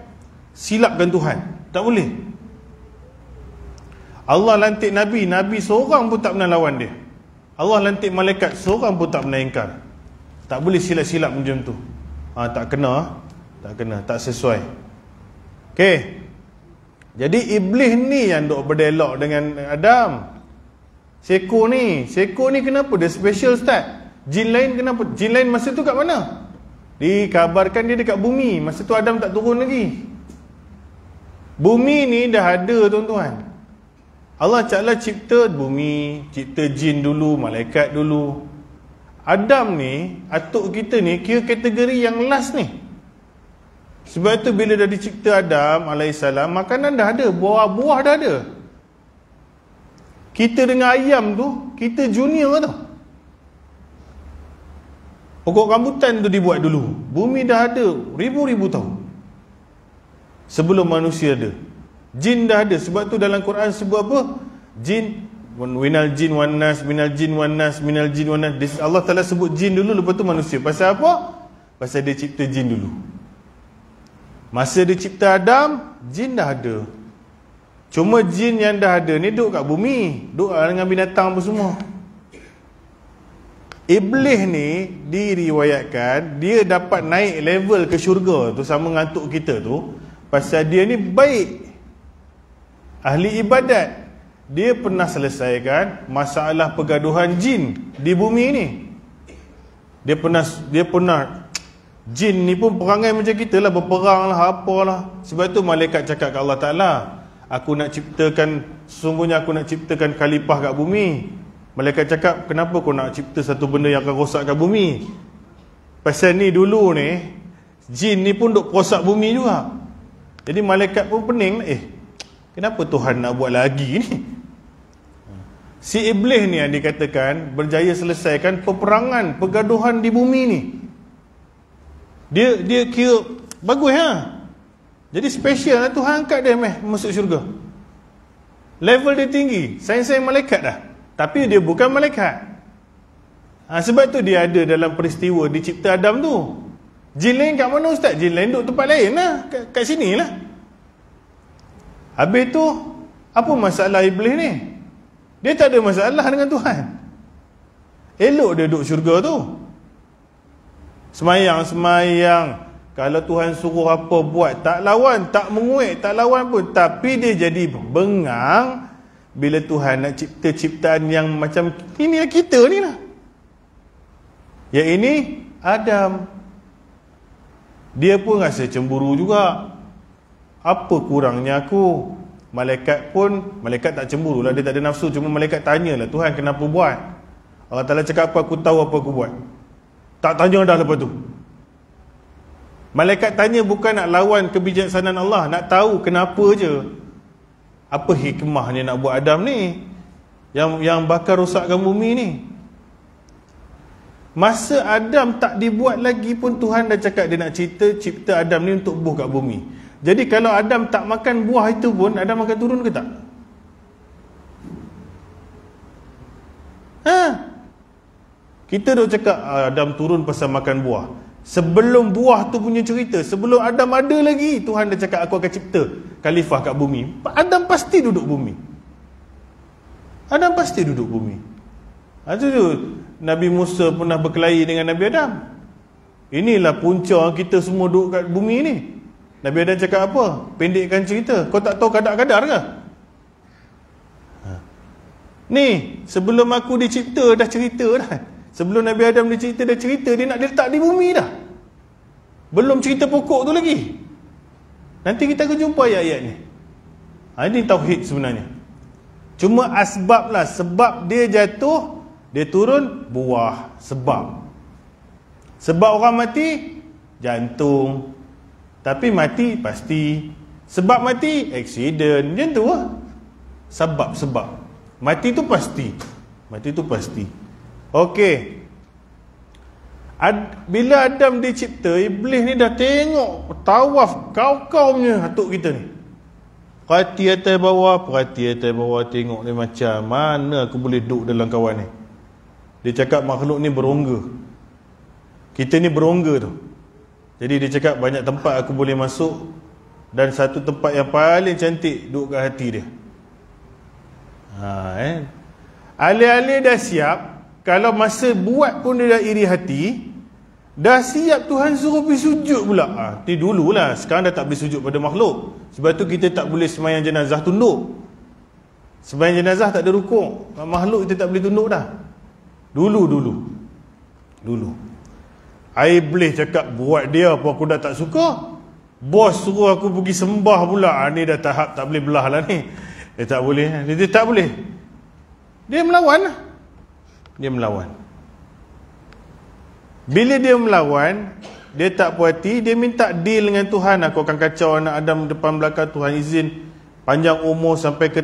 Silapkan Tuhan Tak boleh Allah lantik Nabi Nabi seorang pun tak pernah lawan dia Allah lantik malaikat seorang pun tak pernah ingkar Tak boleh silap-silap macam tu ha, Tak kena tak kena, tak sesuai. Okey. Jadi iblis ni yang duk berdelok dengan Adam. Seko ni, seko ni kenapa dia special ustaz? Jin lain kenapa? Jin lain masa tu kat mana? Dikabarkan dia dekat bumi. Masa tu Adam tak turun lagi. Bumi ni dah ada tuan-tuan. Allah Ta'ala cipta bumi, cipta jin dulu, malaikat dulu. Adam ni, atuk kita ni, kira kategori yang last ni. Sebab itu bila dah dicipta Adam AS Makanan dah ada Buah-buah dah ada Kita dengan ayam tu Kita junior tu Pokok rambutan tu dibuat dulu Bumi dah ada ribu-ribu tahun Sebelum manusia ada Jin dah ada Sebab tu dalam Quran sebut apa Jin minal jin wan nas Minal jin wan nas Minal jin wan nas Allah telah sebut jin dulu Lepas tu manusia Pasal apa? Pasal dia cipta jin dulu Masa dicipta Adam, jin dah ada. Cuma jin yang dah ada ni duduk kat bumi, duduk dengan binatang apa semua. Iblis ni diriwayatkan dia dapat naik level ke syurga tu sama ngantuk kita tu pasal dia ni baik ahli ibadat. Dia pernah selesaikan masalah pergaduhan jin di bumi ni. Dia pernah dia pernah Jin ni pun perangai macam kita lah Berperang lah, lah. Sebab tu malaikat cakap ke Allah Ta'ala Aku nak ciptakan Sesungguhnya aku nak ciptakan kalipah kat bumi Malaikat cakap kenapa kau nak cipta satu benda yang akan rosakkan bumi Pasal ni dulu ni Jin ni pun duk rosak bumi juga Jadi malaikat pun pening lah, Eh kenapa Tuhan nak buat lagi ni Si Iblis ni yang dikatakan Berjaya selesaikan peperangan Pergaduhan di bumi ni dia dia kira bagus ha. Jadi special lah Tuhan angkat dia meh masuk syurga. Level dia tinggi, sains-sains malaikat dah. Tapi dia bukan malaikat. Ha, sebab tu dia ada dalam peristiwa dicipta Adam tu. Jin lain kat mana ustaz? Jin lain duduk tempat lain lah. Kat, kat sini lah. Habis tu, apa masalah Iblis ni? Dia tak ada masalah dengan Tuhan. Elok dia duduk syurga tu. Semayang, semayang Kalau Tuhan suruh apa buat Tak lawan, tak menguik, tak lawan pun Tapi dia jadi bengang Bila Tuhan nak cipta ciptaan yang macam Ini lah kita ni lah Ya ini Adam Dia pun rasa cemburu juga Apa kurangnya aku Malaikat pun Malaikat tak cemburu lah Dia tak ada nafsu Cuma malaikat tanyalah Tuhan kenapa buat Allah Ta'ala cakap apa aku tahu apa aku buat tak tanya dah lepas tu. Malaikat tanya bukan nak lawan kebijaksanaan Allah, nak tahu kenapa je. Apa hikmahnya nak buat Adam ni? Yang yang bakal rosakkan bumi ni. Masa Adam tak dibuat lagi pun Tuhan dah cakap dia nak cerita cipta Adam ni untuk buh kat bumi. Jadi kalau Adam tak makan buah itu pun Adam akan turun ke tak? Ha? Kita dah cakap ah, Adam turun pasal makan buah. Sebelum buah tu punya cerita, sebelum Adam ada lagi, Tuhan dah cakap aku akan cipta khalifah kat bumi. Adam pasti duduk bumi. Adam pasti duduk bumi. Itu ha, tu, Nabi Musa pernah berkelahi dengan Nabi Adam. Inilah punca kita semua duduk kat bumi ni. Nabi Adam cakap apa? Pendekkan cerita. Kau tak tahu kadar-kadar ke? Ha. Ni, sebelum aku dicipta dah cerita dah. Sebelum Nabi Adam dia cerita, dia cerita dia nak letak di bumi dah. Belum cerita pokok tu lagi. Nanti kita akan jumpa ayat-ayat ni. Ha, ini tauhid sebenarnya. Cuma asbab lah. Sebab dia jatuh, dia turun buah. Sebab. Sebab orang mati, jantung. Tapi mati, pasti. Sebab mati, eksiden Macam tu lah. Sebab-sebab. Mati tu pasti. Mati tu pasti. Mati tu pasti. Okey. Ad, bila Adam dicipta, iblis ni dah tengok tawaf kau-kau punya atuk kita ni. Perhati atas bawah, perhati atas bawah tengok ni macam mana aku boleh duduk dalam kawan ni. Dia cakap makhluk ni berongga. Kita ni berongga tu. Jadi dia cakap banyak tempat aku boleh masuk dan satu tempat yang paling cantik duduk kat hati dia. Ha, eh. Alih-alih dah siap, kalau masa buat pun dia dah iri hati dah siap Tuhan suruh pergi sujud pula ha, ah, ni dululah sekarang dah tak boleh sujud pada makhluk sebab tu kita tak boleh semayang jenazah tunduk semayang jenazah tak ada rukuk makhluk kita tak boleh tunduk dah dulu dulu dulu I boleh cakap buat dia apa aku dah tak suka bos suruh aku pergi sembah pula ha, ni dah tahap tak boleh belah lah ni dia tak boleh dia, dia tak boleh dia melawan lah dia melawan bila dia melawan dia tak puati dia minta deal dengan Tuhan aku akan kacau anak Adam depan belakang Tuhan izin panjang umur sampai ke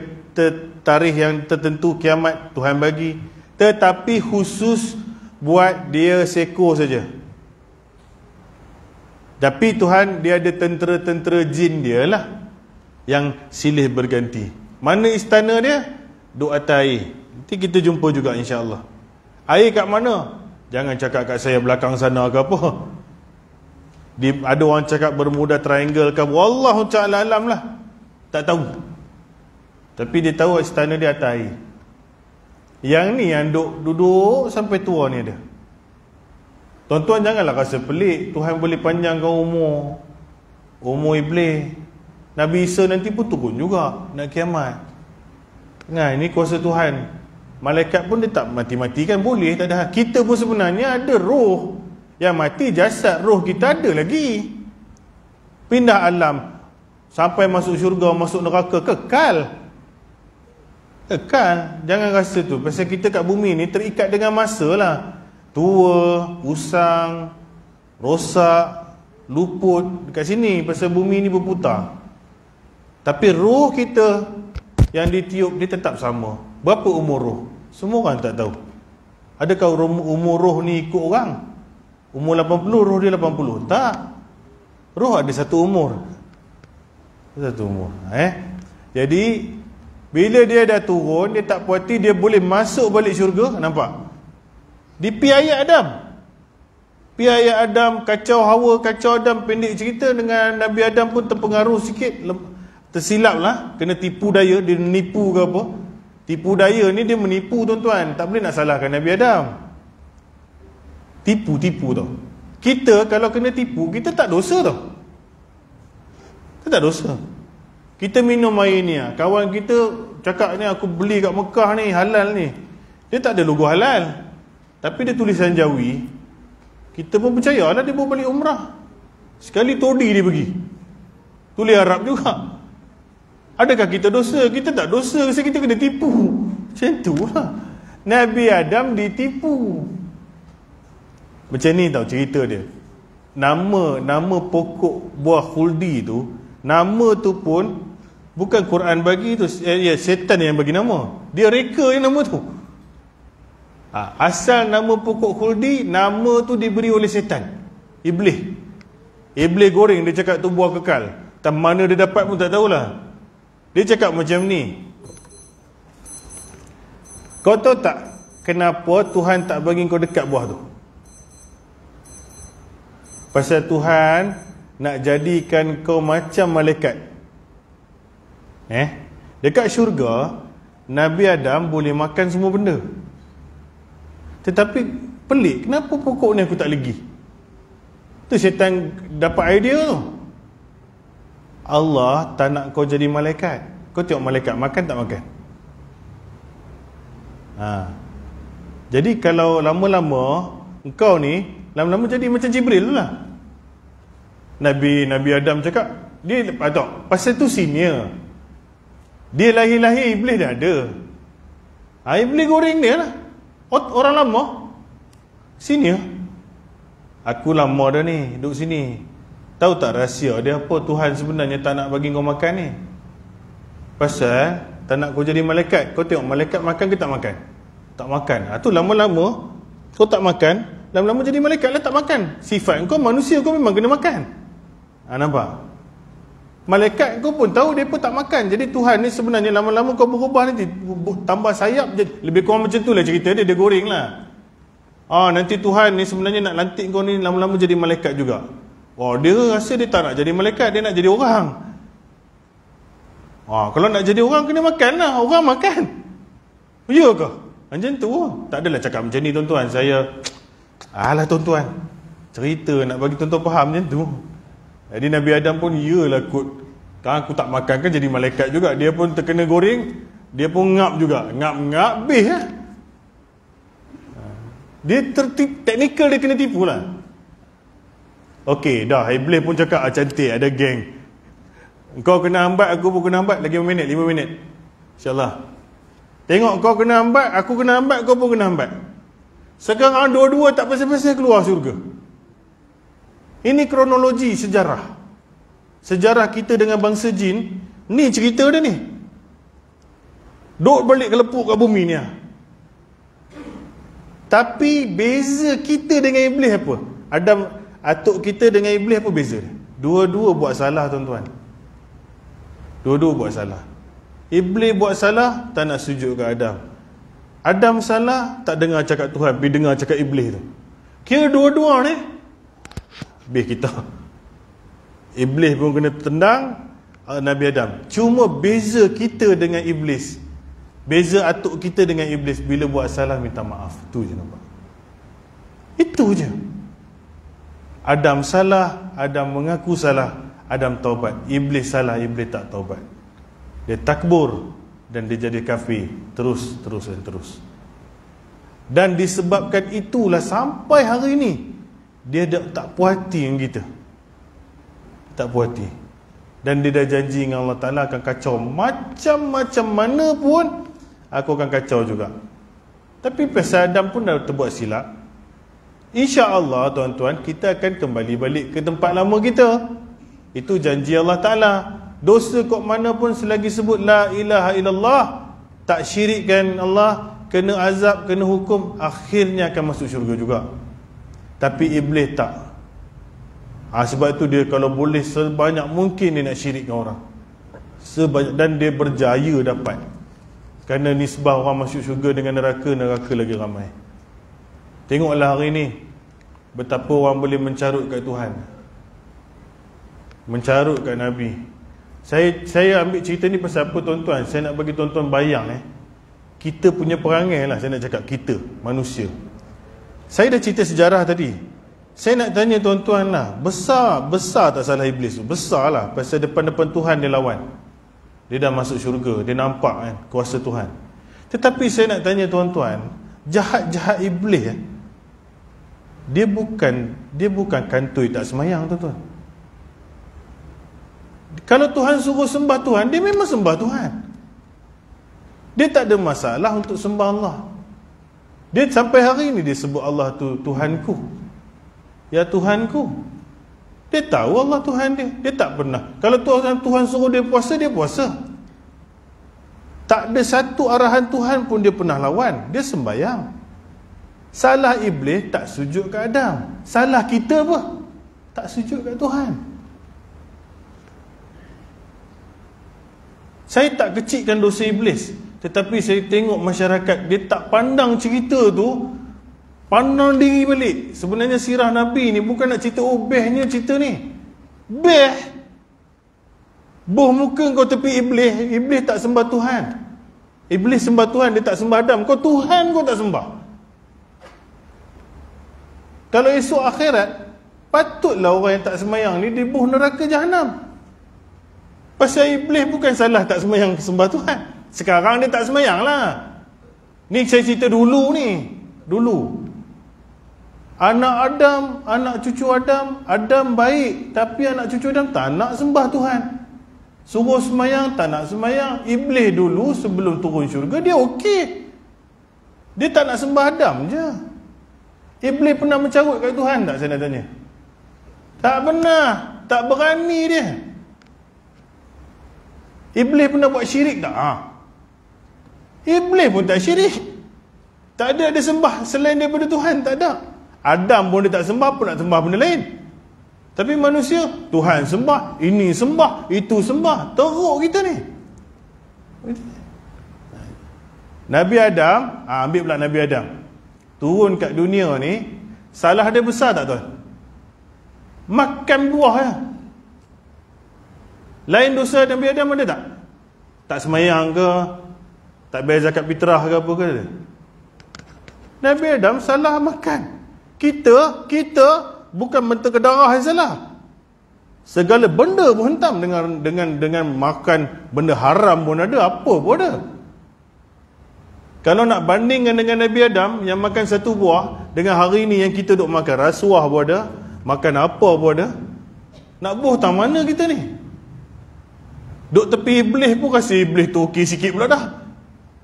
tarikh yang tertentu kiamat Tuhan bagi tetapi khusus buat dia seko saja tapi Tuhan dia ada tentera-tentera jin dia lah yang silih berganti mana istana dia duk atas air nanti kita jumpa juga insyaallah Air kat mana? Jangan cakap kat saya belakang sana ke apa. Di, ada orang cakap bermuda triangle ke. Wallahu ta'ala alam lah. Tak tahu. Tapi dia tahu istana dia atas air. Yang ni yang duduk, duduk sampai tua ni ada. Tuan-tuan janganlah rasa pelik. Tuhan boleh panjangkan umur. Umur iblis. Nabi Isa nanti pun turun juga. Nak kiamat. Nah, ini kuasa Tuhan malaikat pun dia tak mati matikan boleh tak ada kita pun sebenarnya ada roh yang mati jasad roh kita ada lagi pindah alam sampai masuk syurga masuk neraka kekal kekal jangan rasa tu pasal kita kat bumi ni terikat dengan masa lah tua usang rosak luput dekat sini pasal bumi ni berputar tapi roh kita yang ditiup dia tetap sama berapa umur roh semua orang tak tahu Adakah umur roh ni ikut orang? Umur 80, roh dia 80 Tak Roh ada satu umur Satu umur Eh, Jadi Bila dia dah turun Dia tak puas hati Dia boleh masuk balik syurga Nampak? Di piayat Adam Piayat Adam Kacau hawa Kacau Adam Pendek cerita Dengan Nabi Adam pun terpengaruh sikit Tersilap lah Kena tipu daya Dia nipu ke apa Tipu daya ni dia menipu tuan-tuan Tak boleh nak salahkan Nabi Adam Tipu-tipu tau Kita kalau kena tipu Kita tak dosa tau Kita tak dosa Kita minum air ni lah. Kawan kita cakap ni aku beli kat Mekah ni Halal ni Dia tak ada logo halal Tapi dia tulisan jawi Kita pun percaya lah dia bawa balik umrah Sekali todi dia pergi Tulis Arab juga Adakah kita dosa? Kita tak dosa. Rasa kita kena tipu. Macam tu lah. Nabi Adam ditipu. Macam ni tau cerita dia. Nama nama pokok buah khuldi tu, nama tu pun bukan Quran bagi tu. Eh, ya, setan yang bagi nama. Dia reka yang nama tu. Ha, asal nama pokok khuldi, nama tu diberi oleh setan Iblis. Iblis goreng dia cakap tu buah kekal. Tak mana dia dapat pun tak tahulah. Dia cakap macam ni Kau tahu tak Kenapa Tuhan tak bagi kau dekat buah tu Pasal Tuhan Nak jadikan kau macam malaikat Eh Dekat syurga Nabi Adam boleh makan semua benda Tetapi Pelik, kenapa pokok ni aku tak legi? Tu syaitan Dapat idea tu Allah tak nak kau jadi malaikat Kau tengok malaikat makan tak makan ha. Jadi kalau lama-lama Kau ni Lama-lama jadi macam Jibril lah Nabi Nabi Adam cakap Dia patok Pasal tu senior Dia lahir-lahir Iblis dah ada ha, Iblis goreng dia lah Orang lama Senior Aku lama dah ni Duduk sini Tahu tak rahsia dia apa Tuhan sebenarnya tak nak bagi kau makan ni? Pasal tak nak kau jadi malaikat. Kau tengok malaikat makan ke tak makan? Tak makan. Ha, tu lama-lama kau tak makan, lama-lama jadi malaikat lah tak makan. Sifat kau manusia kau memang kena makan. Ha, nampak? Malaikat kau pun tahu dia pun tak makan. Jadi Tuhan ni sebenarnya lama-lama kau berubah nanti. Tambah sayap je. Lebih kurang macam tu lah cerita dia. Dia goreng lah. Ha, nanti Tuhan ni sebenarnya nak lantik kau ni lama-lama jadi malaikat juga. Oh, dia rasa dia tak nak jadi malaikat, dia nak jadi orang. Ah, kalau nak jadi orang kena makanlah Orang makan. Ya ke? Macam tu. Tak adalah cakap macam ni tuan-tuan. Saya alah tuan-tuan. Cerita nak bagi tuan-tuan faham macam tu. Jadi Nabi Adam pun iyalah kot. Kan aku tak makan kan jadi malaikat juga. Dia pun terkena goreng. Dia pun ngap juga. Ngap-ngap bih lah. Dia tertip, teknikal dia kena tipu lah. Okey, dah. Iblis pun cakap, ah, cantik, ada geng. Kau kena hambat, aku pun kena hambat. Lagi 5 minit, 5 minit. InsyaAllah. Tengok kau kena hambat, aku kena hambat, kau pun kena hambat. Sekarang dua-dua tak pasal-pasal keluar syurga. Ini kronologi sejarah. Sejarah kita dengan bangsa jin, ni cerita dia ni. Duk balik ke lepuk kat bumi ni lah. Tapi beza kita dengan iblis apa? Adam, Atuk kita dengan iblis apa beza Dua-dua buat salah tuan-tuan. Dua-dua buat salah. Iblis buat salah tak nak sujud ke Adam. Adam salah tak dengar cakap Tuhan, pergi dengar cakap iblis tu. Kira dua-dua ni habis kita. Iblis pun kena tendang ah, Nabi Adam. Cuma beza kita dengan iblis. Beza atuk kita dengan iblis bila buat salah minta maaf. Tu je nampak. Itu je. Adam salah, Adam mengaku salah, Adam taubat. Iblis salah, Iblis tak taubat. Dia takbur dan dia jadi kafir terus, terus dan terus. Dan disebabkan itulah sampai hari ini dia tak, tak puas hati kita. Tak puati. Dan dia dah janji dengan Allah Ta'ala akan kacau macam-macam mana pun aku akan kacau juga. Tapi pasal Adam pun dah terbuat silap. InsyaAllah tuan-tuan kita akan kembali balik ke tempat lama kita Itu janji Allah Ta'ala Dosa kok mana pun selagi sebut La ilaha illallah Tak syirikkan Allah Kena azab, kena hukum Akhirnya akan masuk syurga juga Tapi Iblis tak ha, Sebab itu dia kalau boleh sebanyak mungkin dia nak syirikkan orang sebanyak, Dan dia berjaya dapat Kerana nisbah orang masuk syurga dengan neraka Neraka lagi ramai Tengoklah hari ini Betapa orang boleh mencarut kat Tuhan Mencarut kat Nabi Saya saya ambil cerita ni pasal apa tuan-tuan Saya nak bagi tuan-tuan bayang eh Kita punya perangai lah saya nak cakap Kita, manusia Saya dah cerita sejarah tadi Saya nak tanya tuan-tuan lah Besar, besar tak salah Iblis tu Besar lah pasal depan-depan Tuhan dia lawan Dia dah masuk syurga Dia nampak kan kuasa Tuhan Tetapi saya nak tanya tuan-tuan Jahat-jahat Iblis eh, dia bukan dia bukan kantoi tak semayang tuan-tuan kalau Tuhan suruh sembah Tuhan dia memang sembah Tuhan dia tak ada masalah untuk sembah Allah dia sampai hari ini dia sebut Allah tu Tuhanku ya Tuhanku dia tahu Allah Tuhan dia dia tak pernah kalau Tuhan Tuhan suruh dia puasa dia puasa tak ada satu arahan Tuhan pun dia pernah lawan dia sembahyang Salah iblis tak sujud ke Adam. Salah kita apa? Tak sujud ke Tuhan. Saya tak kecikkan dosa iblis. Tetapi saya tengok masyarakat dia tak pandang cerita tu pandang diri balik. Sebenarnya sirah Nabi ni bukan nak cerita ubehnya oh, cerita ni. Beh Boh muka kau tepi iblis, iblis tak sembah Tuhan. Iblis sembah Tuhan, dia tak sembah Adam. Kau Tuhan kau tak sembah. Kalau esok akhirat Patutlah orang yang tak semayang ni Dibuh neraka jahanam Pasal iblis bukan salah tak semayang sembah Tuhan Sekarang dia tak semayang lah Ni saya cerita dulu ni Dulu Anak Adam, anak cucu Adam Adam baik Tapi anak cucu Adam tak nak sembah Tuhan Suruh semayang, tak nak semayang Iblis dulu sebelum turun syurga Dia okey Dia tak nak sembah Adam je Iblis pernah mencarut kat Tuhan tak saya nak tanya? Tak pernah. Tak berani dia. Iblis pernah buat syirik tak? Ha. Iblis pun tak syirik. Tak ada dia sembah selain daripada Tuhan. Tak ada. Adam pun dia tak sembah pun nak sembah benda lain. Tapi manusia, Tuhan sembah, ini sembah, itu sembah. Teruk kita ni. Nabi Adam, ha, ambil pula Nabi Adam turun kat dunia ni salah dia besar tak tuan makan buah ya lain dosa Nabi Adam ada tak tak semayang ke tak bayar zakat fitrah ke apa ke dia? Nabi Adam salah makan kita kita bukan mentega darah yang salah segala benda pun hentam dengan dengan dengan makan benda haram pun ada apa pun ada kalau nak bandingkan dengan Nabi Adam yang makan satu buah dengan hari ini yang kita duk makan rasuah buah ada, makan apa buah ada. Nak buh tang mana kita ni? Duk tepi iblis pun kasi iblis tu okey sikit pula dah.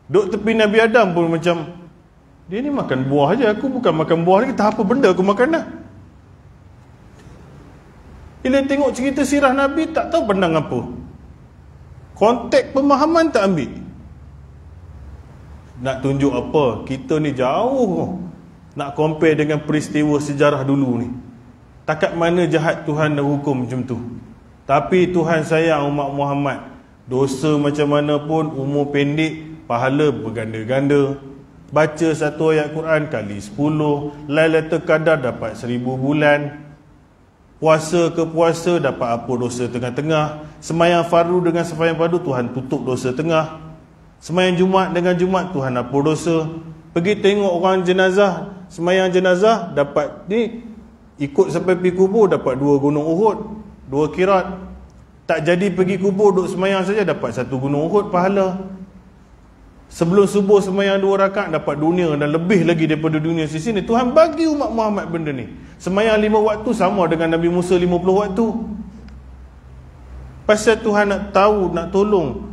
Duk tepi Nabi Adam pun macam dia ni makan buah aja aku bukan makan buah lagi tak apa benda aku makan dah. Bila tengok cerita sirah Nabi tak tahu benda apa. Konteks pemahaman tak ambil nak tunjuk apa kita ni jauh nak compare dengan peristiwa sejarah dulu ni takat mana jahat Tuhan nak hukum macam tu tapi Tuhan sayang umat Muhammad dosa macam mana pun umur pendek pahala berganda-ganda baca satu ayat Quran kali sepuluh lailatul qadar dapat seribu bulan puasa ke puasa dapat apa dosa tengah-tengah sembahyang faru dengan sembahyang fardu Tuhan tutup dosa tengah Semayang Jumat dengan Jumat Tuhan hapus dosa Pergi tengok orang jenazah Semayang jenazah dapat ni Ikut sampai pergi kubur dapat dua gunung Uhud Dua kirat Tak jadi pergi kubur duduk semayang saja Dapat satu gunung Uhud pahala Sebelum subuh semayang dua rakat Dapat dunia dan lebih lagi daripada dunia sisi ni Tuhan bagi umat Muhammad benda ni Semayang lima waktu sama dengan Nabi Musa lima puluh waktu Pasal Tuhan nak tahu, nak tolong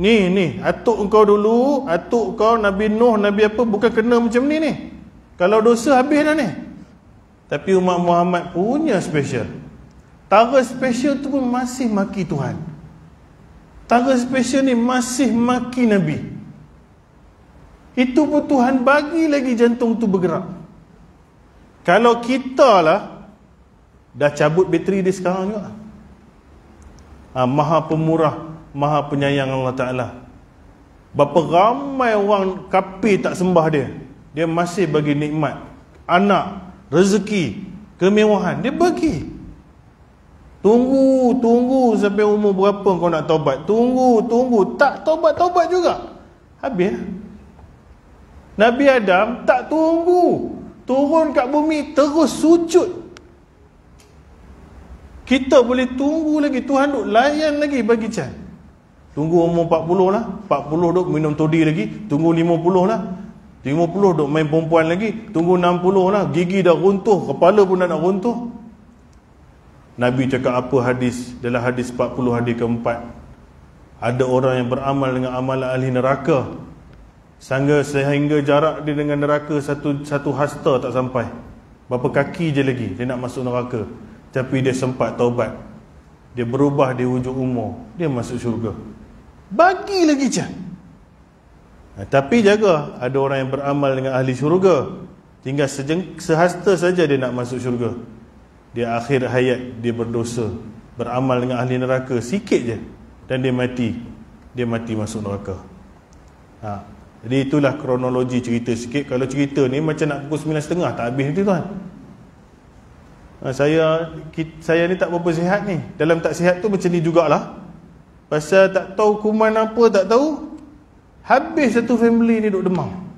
Ni ni atuk kau dulu, atuk kau Nabi Nuh, Nabi apa bukan kena macam ni ni. Kalau dosa habis dah ni. Tapi umat Muhammad punya special. Tara special tu pun masih maki Tuhan. Tara special ni masih maki Nabi. Itu pun Tuhan bagi lagi jantung tu bergerak. Kalau kita lah dah cabut bateri dia sekarang juga. Ha, maha pemurah Maha penyayang Allah Ta'ala Berapa ramai orang kapi tak sembah dia Dia masih bagi nikmat Anak, rezeki, kemewahan Dia bagi Tunggu, tunggu sampai umur berapa kau nak taubat Tunggu, tunggu Tak taubat, taubat juga Habis ya? Nabi Adam tak tunggu Turun kat bumi terus sujud kita boleh tunggu lagi Tuhan duk layan lagi bagi Chan Tunggu umur 40 lah 40 duk minum todi lagi Tunggu 50 lah 50 duk main perempuan lagi Tunggu 60 lah Gigi dah runtuh Kepala pun dah nak runtuh Nabi cakap apa hadis Dalam hadis 40 hadis keempat Ada orang yang beramal dengan amalan ahli neraka Sehingga sehingga jarak dia dengan neraka Satu satu hasta tak sampai Berapa kaki je lagi Dia nak masuk neraka Tapi dia sempat taubat dia berubah di wujud umur dia masuk syurga bagi lagi je ha, tapi jaga ada orang yang beramal dengan ahli syurga tinggal sejeng, sehasta saja dia nak masuk syurga dia akhir hayat dia berdosa beramal dengan ahli neraka sikit je dan dia mati dia mati masuk neraka ha. jadi itulah kronologi cerita sikit kalau cerita ni macam nak pukul 9.30 tak habis ni tuan ha, saya saya ni tak berapa sihat ni dalam tak sihat tu macam ni jugalah Pasal tak tahu kuman apa tak tahu Habis satu family ni duduk demam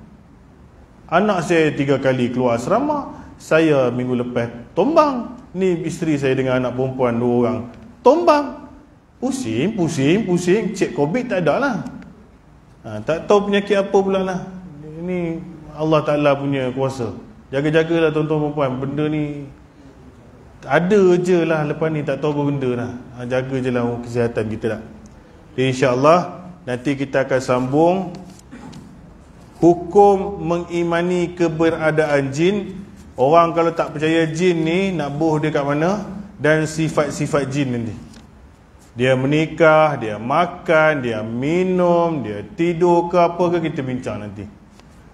Anak saya tiga kali keluar asrama Saya minggu lepas tombang Ni isteri saya dengan anak perempuan dua orang Tombang Pusing, pusing, pusing Cek COVID tak ada lah ha, Tak tahu penyakit apa pula lah Ini Allah Ta'ala punya kuasa Jaga-jagalah tuan-tuan perempuan Benda ni ada je lah lepas ni tak tahu apa benda lah. Ha, jaga je lah kesihatan kita lah. Jadi insyaAllah nanti kita akan sambung Hukum mengimani keberadaan jin Orang kalau tak percaya jin ni nak buh dia kat mana Dan sifat-sifat jin ni Dia menikah, dia makan, dia minum, dia tidur ke apa ke kita bincang nanti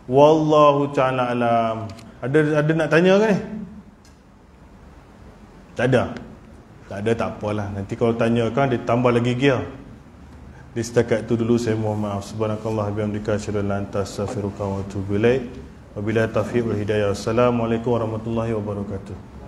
Wallahu ta'ala alam ada, ada nak tanya ke ni? Tak ada? Tak ada tak apalah Nanti kalau tanyakan dia tambah lagi gear di setakat itu dulu saya mohon maaf. Subhanakallah bihamdika asyhadu an la ilaha illa anta astaghfiruka wa atubu ilaik. hidayah. Assalamualaikum warahmatullahi wabarakatuh.